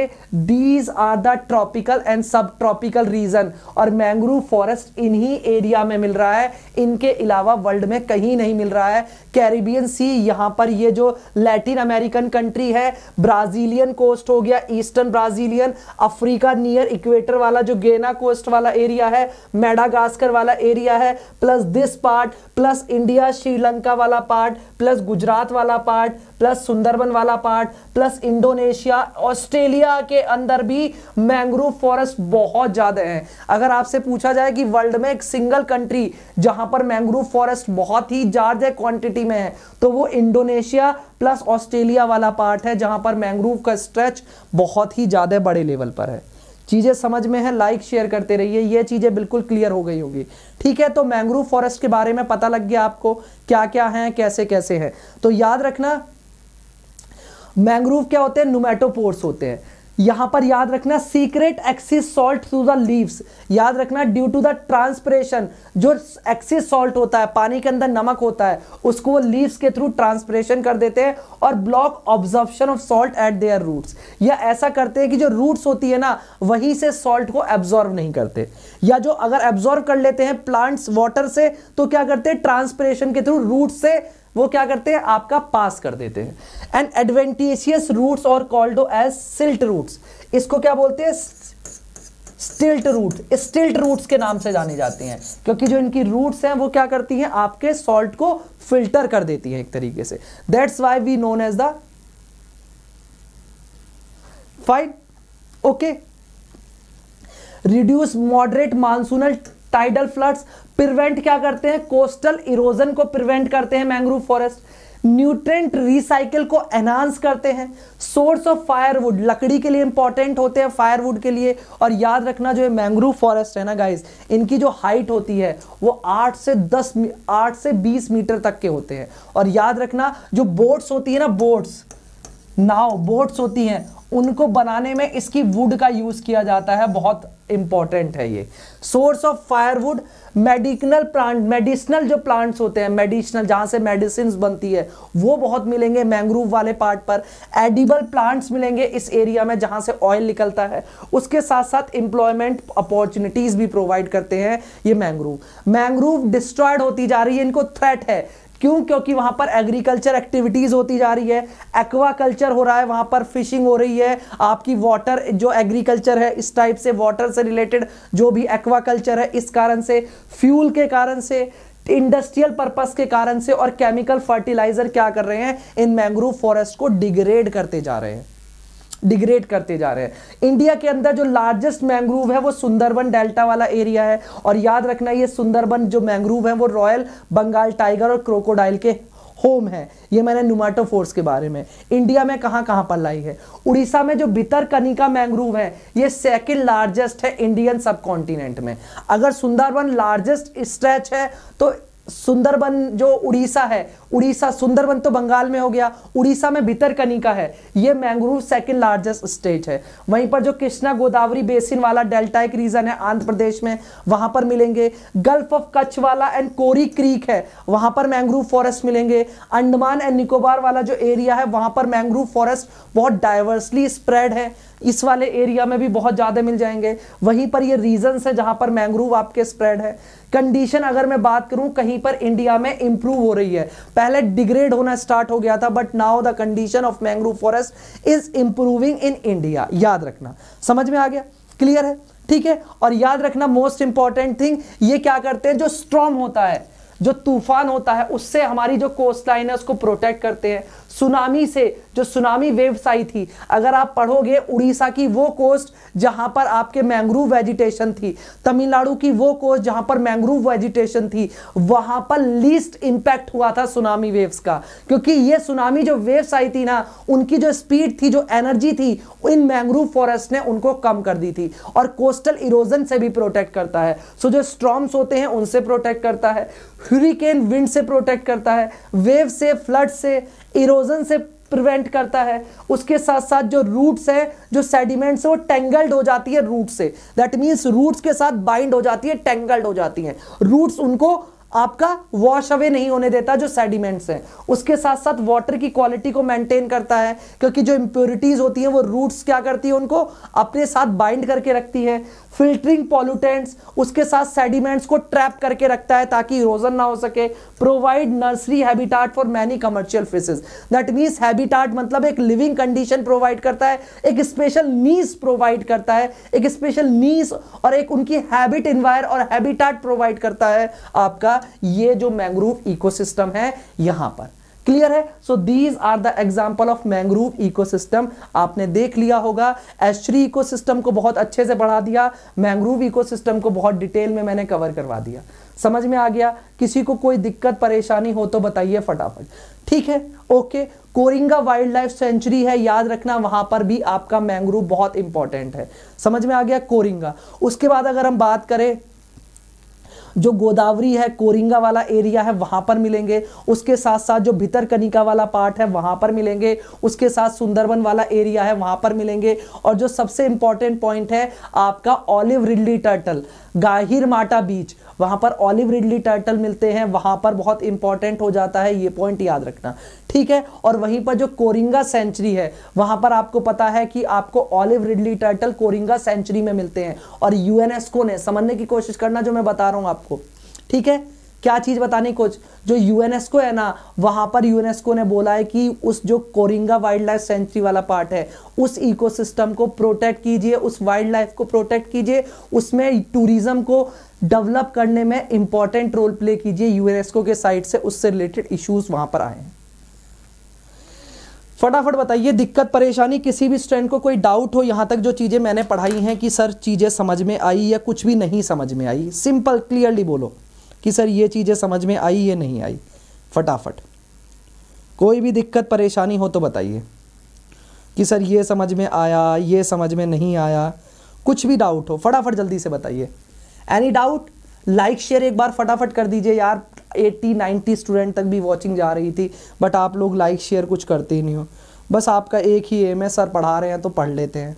these are the tropical and subtropical region और मैंग्रोव फॉरेस्ट इन्हीं एरिया में मिल रहा है इनके अलावा वर्ल्ड में कहीं नहीं मिल रहा है कैरिबियन सी यहां पर ये जो लैटिन अमेरिकन कंट्री है ब्राजीलियन कोस्ट हो गया eastern Brazilian Africa near equator वाला जो गेना कोस्ट वाला एरिया है मेडागास्कर वाला एरिया है plus this part plus India Sri Lanka वाला पार्ट प्लस गुजरात वाला पार्ट प्लस सुंदरबन वाला पार्ट प्लस इंडोनेशिया ऑस्ट्रेलिया के अंदर भी मैंग्रोव फॉरेस्ट बहुत ज़्यादा हैं अगर आपसे पूछा जाए कि वर्ल्ड में एक सिंगल कंट्री जहां पर मैंग्रोव फॉरेस्ट बहुत ही ज़्यादा क्वांटिटी में है तो वो इंडोनेशिया प्लस ऑस्ट्रेलिया वाला पार्ट है जहां पर मैंग्रोव का स्ट्रेच बहुत ही ज़्यादा बड़े लेवल पर है चीज़ें समझ में है लाइक शेयर करते रहिए ये चीज़ें बिल्कुल क्लियर हो गई होगी ठीक है तो मैंग्रोव फॉरेस्ट के बारे में पता लग गया आपको क्या क्या है कैसे कैसे है तो याद रखना मैंग्रोव क्या होते हैं नोमेटोपोर्स होते हैं यहां पर याद रखना secrete excess salt through the leaves याद रखना ड्यू टू द ट्रांसप्रेशन जो एक्सिस सॉल्ट होता है पानी के अंदर नमक होता है उसको वो लीव्स के थ्रू ट्रांसप्रेशन कर देते हैं और block absorption of salt at their roots या ऐसा करते हैं कि जो रूट्स होती है ना वहीं से सॉल्ट को एब्जॉर्व नहीं करते या जो अगर एब्जॉर्व कर लेते हैं प्लांट्स वाटर से तो क्या करते हैं ट्रांसप्रेशन के थ्रू रूट से वो क्या करते हैं आपका पास कर देते हैं एंड एडवेंटिशियस रूट्स और कॉल्डो एज सिल्ट रूट्स इसको क्या बोलते हैं स्टिल्ट रूट स्टिल्ट रूट्स के नाम से जानी जाती हैं क्योंकि जो इनकी रूट्स हैं वो क्या करती हैं आपके सॉल्ट को फिल्टर कर देती हैं एक तरीके से that's why we known as the okay reduce moderate monsoonal tidal floods prevent क्या करते हैं कोस्टल इरोजन को प्रिवेंट करते हैं मैंग्रोव फॉरेस्ट न्यूट्रेंट रिसाइकिल को एनहांस करते हैं सोर्स ऑफ फायरवुड लकड़ी के लिए इंपॉर्टेंट होते हैं फायरवुड के लिए और याद रखना जो मैंग्रोव फॉरेस्ट है ना गाइस इनकी जो हाइट होती है वो 8 से 10 8 से 20 मीटर तक के होते हैं और याद रखना जो बोट्स होती है ना बोट्स नाव बोट्स होती हैं उनको बनाने में इसकी वुड का यूज किया जाता है बहुत इंपॉर्टेंट है ये source of firewood medical plant medicinal जो प्लांट्स होते हैं मेडिसिनल जहां से मेडिसिन बनती है वो बहुत मिलेंगे मैंग्रोव वाले पार्ट पर एडिबल प्लांट्स मिलेंगे इस एरिया में जहां से ऑयल निकलता है उसके साथ साथ एम्प्लॉयमेंट अपॉर्चुनिटीज़ भी प्रोवाइड करते हैं ये मैंग्रोव मैंग्रोव डिस्ट्रॉयड होती जा रही है इनको थ्रेट है क्यों क्योंकि वहां पर एग्रीकल्चर एक्टिविटीज होती जा रही है एक्वा कल्चर हो रहा है वहां पर फिशिंग हो रही है आपकी वाटर जो एग्रीकल्चर है इस टाइप से वाटर से रिलेटेड जो भी एक्वा कल्चर है इस कारण से फ्यूल के कारण से इंडस्ट्रियल पर्पस के कारण से और केमिकल फर्टिलाइजर क्या कर रहे हैं इन मैंग्रोव फॉरेस्ट को डिग्रेड करते जा रहे हैं डिग्रेड करते जा रहे हैं इंडिया के अंदर जो लार्जेस्ट मैंग्रोव है वो सुंदरबन डेल्टा वाला एरिया है और याद रखना ये सुंदरबन जो मैंग्रोव है वो रॉयल बंगाल टाइगर और क्रोकोडाइल के होम है ये मैंने नुमाटो फोर्स के बारे में इंडिया में कहाँ कहाँ पर लाई है उड़ीसा में जो कनिका मैंग्रोव है ये सेकेंड लार्जेस्ट है इंडियन सब कॉन्टिनेंट में अगर सुंदरबन लार्जेस्ट स्ट्रेच है तो सुंदरबन जो उड़ीसा है उड़ीसा सुंदरबन तो बंगाल में हो गया उड़ीसा में भितरकनिका है ये मैंग्रोव सेकंड लार्जेस्ट स्टेट है वहीं पर जो कृष्णा गोदावरी बेसिन वाला डेल्टा एक रीजन है आंध्र प्रदेश में वहां पर मिलेंगे गल्फ ऑफ कच्छ वाला एंड कोरी क्रीक है वहां पर मैंग्रोव फॉरेस्ट मिलेंगे अंडमान एंड निकोबार वाला जो एरिया है वहां पर मैंग्रोव फॉरेस्ट बहुत डाइवर्सली स्प्रेड है इस वाले एरिया में भी बहुत ज़्यादा मिल जाएंगे वहीं पर ये रीजन है जहां पर मैंग्रोव आपके स्प्रेड है कंडीशन अगर मैं बात करूं कहीं पर इंडिया में इंप्रूव हो रही है पहले डिग्रेड होना स्टार्ट हो गया था but now the condition of mangrove forest is improving in India याद रखना समझ में आ गया क्लियर है ठीक है और याद रखना मोस्ट इंपॉर्टेंट थिंग ये क्या करते हैं जो स्ट्रॉन्ग होता है जो तूफान होता है उससे हमारी जो कोस्ट लाइन है उसको प्रोटेक्ट करते हैं सुनामी से जो सुनामी वेव्स आई थी अगर आप पढ़ोगे उड़ीसा की वो कोस्ट जहां पर आपके मैंग्रोव वेजिटेशन थी तमिलनाडु की वो कोस्ट जहां पर मैंग्रोव वेजिटेशन थी वहां पर लीस्ट इंपैक्ट हुआ था सुनामी वेव्स का क्योंकि ये सुनामी जो वेव्स आई थी ना उनकी जो स्पीड थी जो एनर्जी थी इन मैंग्रोव फॉरेस्ट ने उनको कम कर दी थी और कोस्टल इरोजन से भी प्रोटेक्ट करता है सो जो स्ट्रॉम्स होते हैं उनसे प्रोटेक्ट करता है हुरिकेन विंड से प्रोटेक्ट करता है वेव से फ्लड से इरोजन से प्रिवेंट करता है उसके साथ साथ जो रूट्स है जो सेडिमेंट्स है वो टेंगल्ड हो जाती है root say that means roots के साथ बाइंड हो जाती है टेंगल्ड हो जाती है रूट्स उनको आपका वॉश अवे नहीं होने देता जो सेडिमेंट्स हैं उसके साथ साथ वाटर की क्वालिटी को मेंटेन करता है क्योंकि जो इंप्योरिटीज होती हैं वो रूट्स क्या करती है उनको अपने साथ बाइंड करके रखती है फिल्टरिंग पॉल्यूटेंट्स उसके साथ सेडिमेंट्स को ट्रैप करके रखता है ताकि इरोजन ना हो सके provide nursery habitat for many commercial fishes that means habitat मतलब एक लिविंग कंडीशन प्रोवाइड करता है एक स्पेशल नीस प्रोवाइड करता है एक स्पेशल नीस और एक उनकी हैबिट इन्वायर और हैबिटाट प्रोवाइड करता है आपका ये जो मैंग्रोव इकोसिस्टम है यहां पर क्लियर है so these are the example of mangrove ecosystem आपने देख लिया होगा एस्ट्री इकोसिस्टम को बहुत अच्छे से बढ़ा दिया मैंग्रोव इकोसिस्टम को बहुत डिटेल में मैंने कवर करवा दिया समझ में आ गया किसी को कोई दिक्कत परेशानी हो तो बताइए फटाफट ठीक है okay Coringa wildlife sanctuary है याद रखना वहां पर भी आपका मैंग्रोव बहुत इंपॉर्टेंट है समझ में आ गया कोरिंगा उसके बाद अगर हम बात करें जो गोदावरी है कोरिंगा वाला एरिया है वहां पर मिलेंगे उसके साथ साथ जो भितरकनिका वाला पार्ट है वहां पर मिलेंगे उसके साथ सुंदरबन वाला एरिया है वहां पर मिलेंगे और जो सबसे इंपॉर्टेंट पॉइंट है आपका ऑलिव रिडली टर्टल गाहिर माटा बीच वहां पर ऑलिव रिडली टर्टल मिलते हैं वहां पर बहुत इंपॉर्टेंट हो जाता है ये पॉइंट याद रखना ठीक है और वहीं पर जो कोरिंगा सेंचुरी है वहां पर आपको पता है कि आपको olive ridley turtle Coringa sanctuary में मिलते हैं और यूएनएसको ने समझने की कोशिश करना जो मैं बता रहा हूं आपको ठीक है क्या चीज़ बतानी कुछ जो यूएनएसको है ना वहां पर यूएनएसको ने बोला है कि उस जो कोरिंगा वाइल्ड लाइफ सेंचुरी वाला पार्ट है उस इकोसिस्टम को प्रोटेक्ट कीजिए उस वाइल्ड लाइफ को प्रोटेक्ट कीजिए उसमें टूरिज्म को डेवलप करने में इंपॉर्टेंट रोल प्ले कीजिए यूएनएसको के साइड से उससे रिलेटेड इश्यूज वहां पर आए हैं फटाफट बताइए दिक्कत परेशानी किसी भी स्टूडेंट को कोई डाउट हो यहाँ तक जो चीज़ें मैंने पढ़ाई हैं कि सर चीज़ें समझ में आई या कुछ भी नहीं समझ में आई सिंपल क्लियरली बोलो कि सर ये चीज़ें समझ में आई या नहीं आई फटाफट कोई भी दिक्कत परेशानी हो तो बताइए कि सर ये समझ में आया ये समझ में नहीं आया कुछ भी डाउट हो फटाफट जल्दी से बताइए एनी डाउट लाइक शेयर एक बार फटाफट कर दीजिए यार 80 90 स्टूडेंट तक भी वॉचिंग जा रही थी बट आप लोग लाइक शेयर कुछ करते ही नहीं हो बस आपका एक ही एम है सर पढ़ा रहे हैं तो पढ़ लेते हैं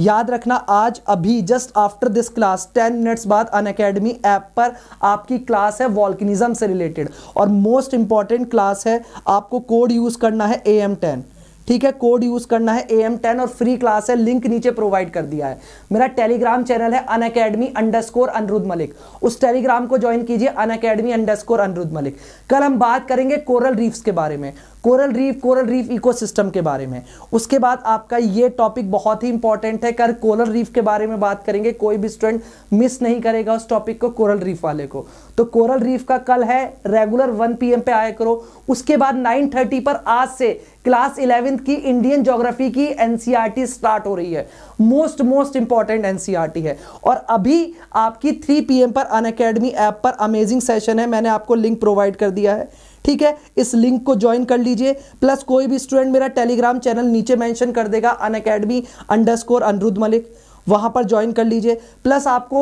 याद रखना आज अभी just after this class ten minutes बाद अन अकेडमी ऐप पर आपकी क्लास है वॉल्किनिज्म से रिलेटेड और मोस्ट इंपॉर्टेंट क्लास है आपको कोड यूज़ करना है ए एम टेन ठीक है कोड यूज़ करना है ए एम टेन और फ्री क्लास है लिंक नीचे प्रोवाइड कर दिया है मेरा टेलीग्राम चैनल है Unacademy underscore Anirudh Malik उस टेलीग्राम को ज्वाइन कीजिए Unacademy underscore Anirudh Malik कल हम बात करेंगे कोरल रीफ्स के बारे में coral reef coral reef ecosystem के बारे में उसके बाद आपका ये टॉपिक बहुत ही इंपॉर्टेंट है कर कोरल रीफ के बारे में बात करेंगे कोई भी स्टूडेंट मिस नहीं करेगा उस टॉपिक को कोरल रीफ वाले को तो कोरल रीफ का कल है रेगुलर 1 पीएम पे आया करो उसके बाद 9:30 पर आज से क्लास इलेवेंथ की इंडियन ज्योग्राफी की एनसीईआरटी स्टार्ट e हो रही है मोस्ट मोस्ट इंपॉर्टेंट एनसीईआरटी है और अभी आपकी 3 पीएम पर अन ऐप पर अमेजिंग सेशन है मैंने आपको लिंक प्रोवाइड कर दिया है ठीक है इस लिंक को ज्वाइन कर लीजिए प्लस कोई भी स्टूडेंट मेरा टेलीग्राम चैनल नीचे मैंशन कर देगा Unacademy underscore Malik वहाँ पर ज्वाइन कर लीजिए प्लस आपको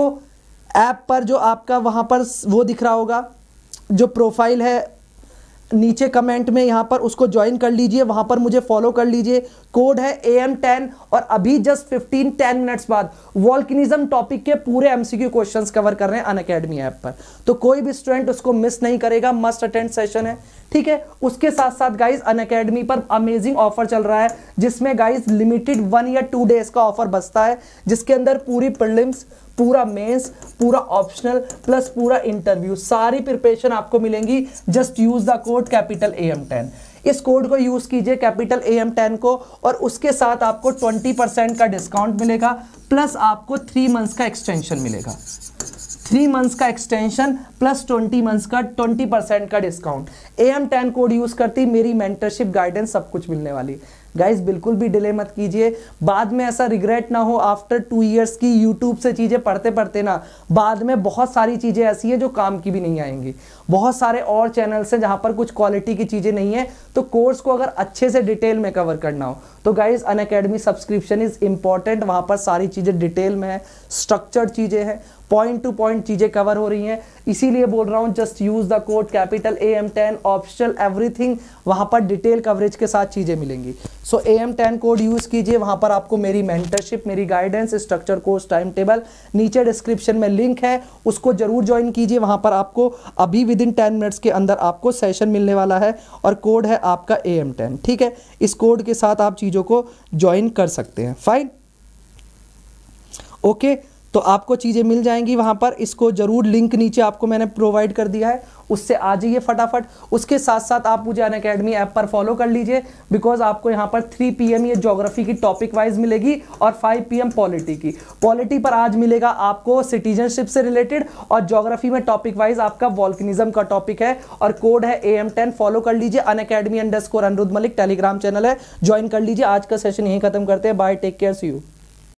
ऐप पर जो आपका वहाँ पर वो दिख रहा होगा जो प्रोफाइल है नीचे कमेंट में यहाँ पर उसको ज्वाइन कर लीजिए वहाँ पर मुझे फॉलो कर लीजिए कोड है ए एम टेन और अभी जस्ट फिफ्टीन टेन मिनट्स बाद वॉल्किनिज्म टॉपिक के पूरे एमसीक्यू क्वेश्चंस कवर कर रहे हैं अन अकेडमी ऐप पर तो कोई भी स्टूडेंट उसको मिस नहीं करेगा मस्ट अटेंड सेशन है ठीक है उसके साथ साथ गाइज अन अकेडमी पर अमेजिंग ऑफर चल रहा है जिसमें गाइज लिमिटेड वन या टू डेज का ऑफर बचता है जिसके अंदर पूरी प्रलिम्स पूरा मेंस पूरा ऑप्शनल प्लस पूरा इंटरव्यू सारी प्रिपरेशन आपको मिलेंगी just use the code capital A M ten इस कोड को यूज कीजिए कैपिटल ए एम टेन को और उसके साथ आपको ट्वेंटी परसेंट का डिस्काउंट मिलेगा प्लस आपको थ्री मंथ्स का एक्सटेंशन मिलेगा थ्री मंथ्स का एक्सटेंशन प्लस ट्वेंटी मंथ्स का ट्वेंटी परसेंट का discount A M ten code use करती मेरी मेंटरशिप गाइडेंस सब कुछ मिलने वाली गाइज बिल्कुल भी डिले मत कीजिए बाद में ऐसा रिग्रेट ना हो आफ्टर टू ईयर्स की यूट्यूब से चीज़ें पढ़ते पढ़ते ना बाद में बहुत सारी चीज़ें ऐसी हैं जो काम की भी नहीं आएंगी बहुत सारे और चैनल्स हैं जहाँ पर कुछ क्वालिटी की चीज़ें नहीं है तो कोर्स को अगर अच्छे से डिटेल में कवर करना हो तो गाइज अन सब्सक्रिप्शन इज़ इंपॉर्टेंट वहां पर सारी चीज़ें डिटेल में है स्ट्रक्चर्ड चीज़ें हैं पॉइंट टू पॉइंट चीजें कवर हो रही हैं इसीलिए बोल रहा हूं just use the code capital A M ten optional everything वहां पर डिटेल कवरेज के साथ चीजें मिलेंगी so A M ten code use कीजिए वहां पर आपको मेरी मेंटरशिप मेरी guidance structure course time table नीचे डिस्क्रिप्शन में लिंक है उसको जरूर ज्वाइन कीजिए वहां पर आपको अभी विद इन टेन मिनट्स के अंदर आपको सेशन मिलने वाला है और कोड है आपका ए एम टेन ठीक है इस कोड के साथ आप चीज़ों को ज्वाइन कर सकते हैं फाइन ओके okay, तो आपको चीज़ें मिल जाएंगी वहाँ पर इसको ज़रूर लिंक नीचे आपको मैंने प्रोवाइड कर दिया है उससे आ जाइए फटाफट उसके साथ साथ आप मुझे अन अकेडमी ऐप पर फॉलो कर लीजिए बिकॉज आपको यहाँ पर 3 पीएम ये जोग्राफी की टॉपिक वाइज मिलेगी और 5 पीएम पॉलिटी की पॉलिटी पर आज मिलेगा आपको सिटीजनशिप से रिलेटेड और जोग्राफी में टॉपिक वाइज आपका वॉल्किनिज्म का टॉपिक है और कोड है ए एम टेन फॉलो कर लीजिए Unacademy underscore Malik Telegram channel है ज्वाइन कर लीजिए आज का सेशन यहीं खत्म करते हैं bye take care see you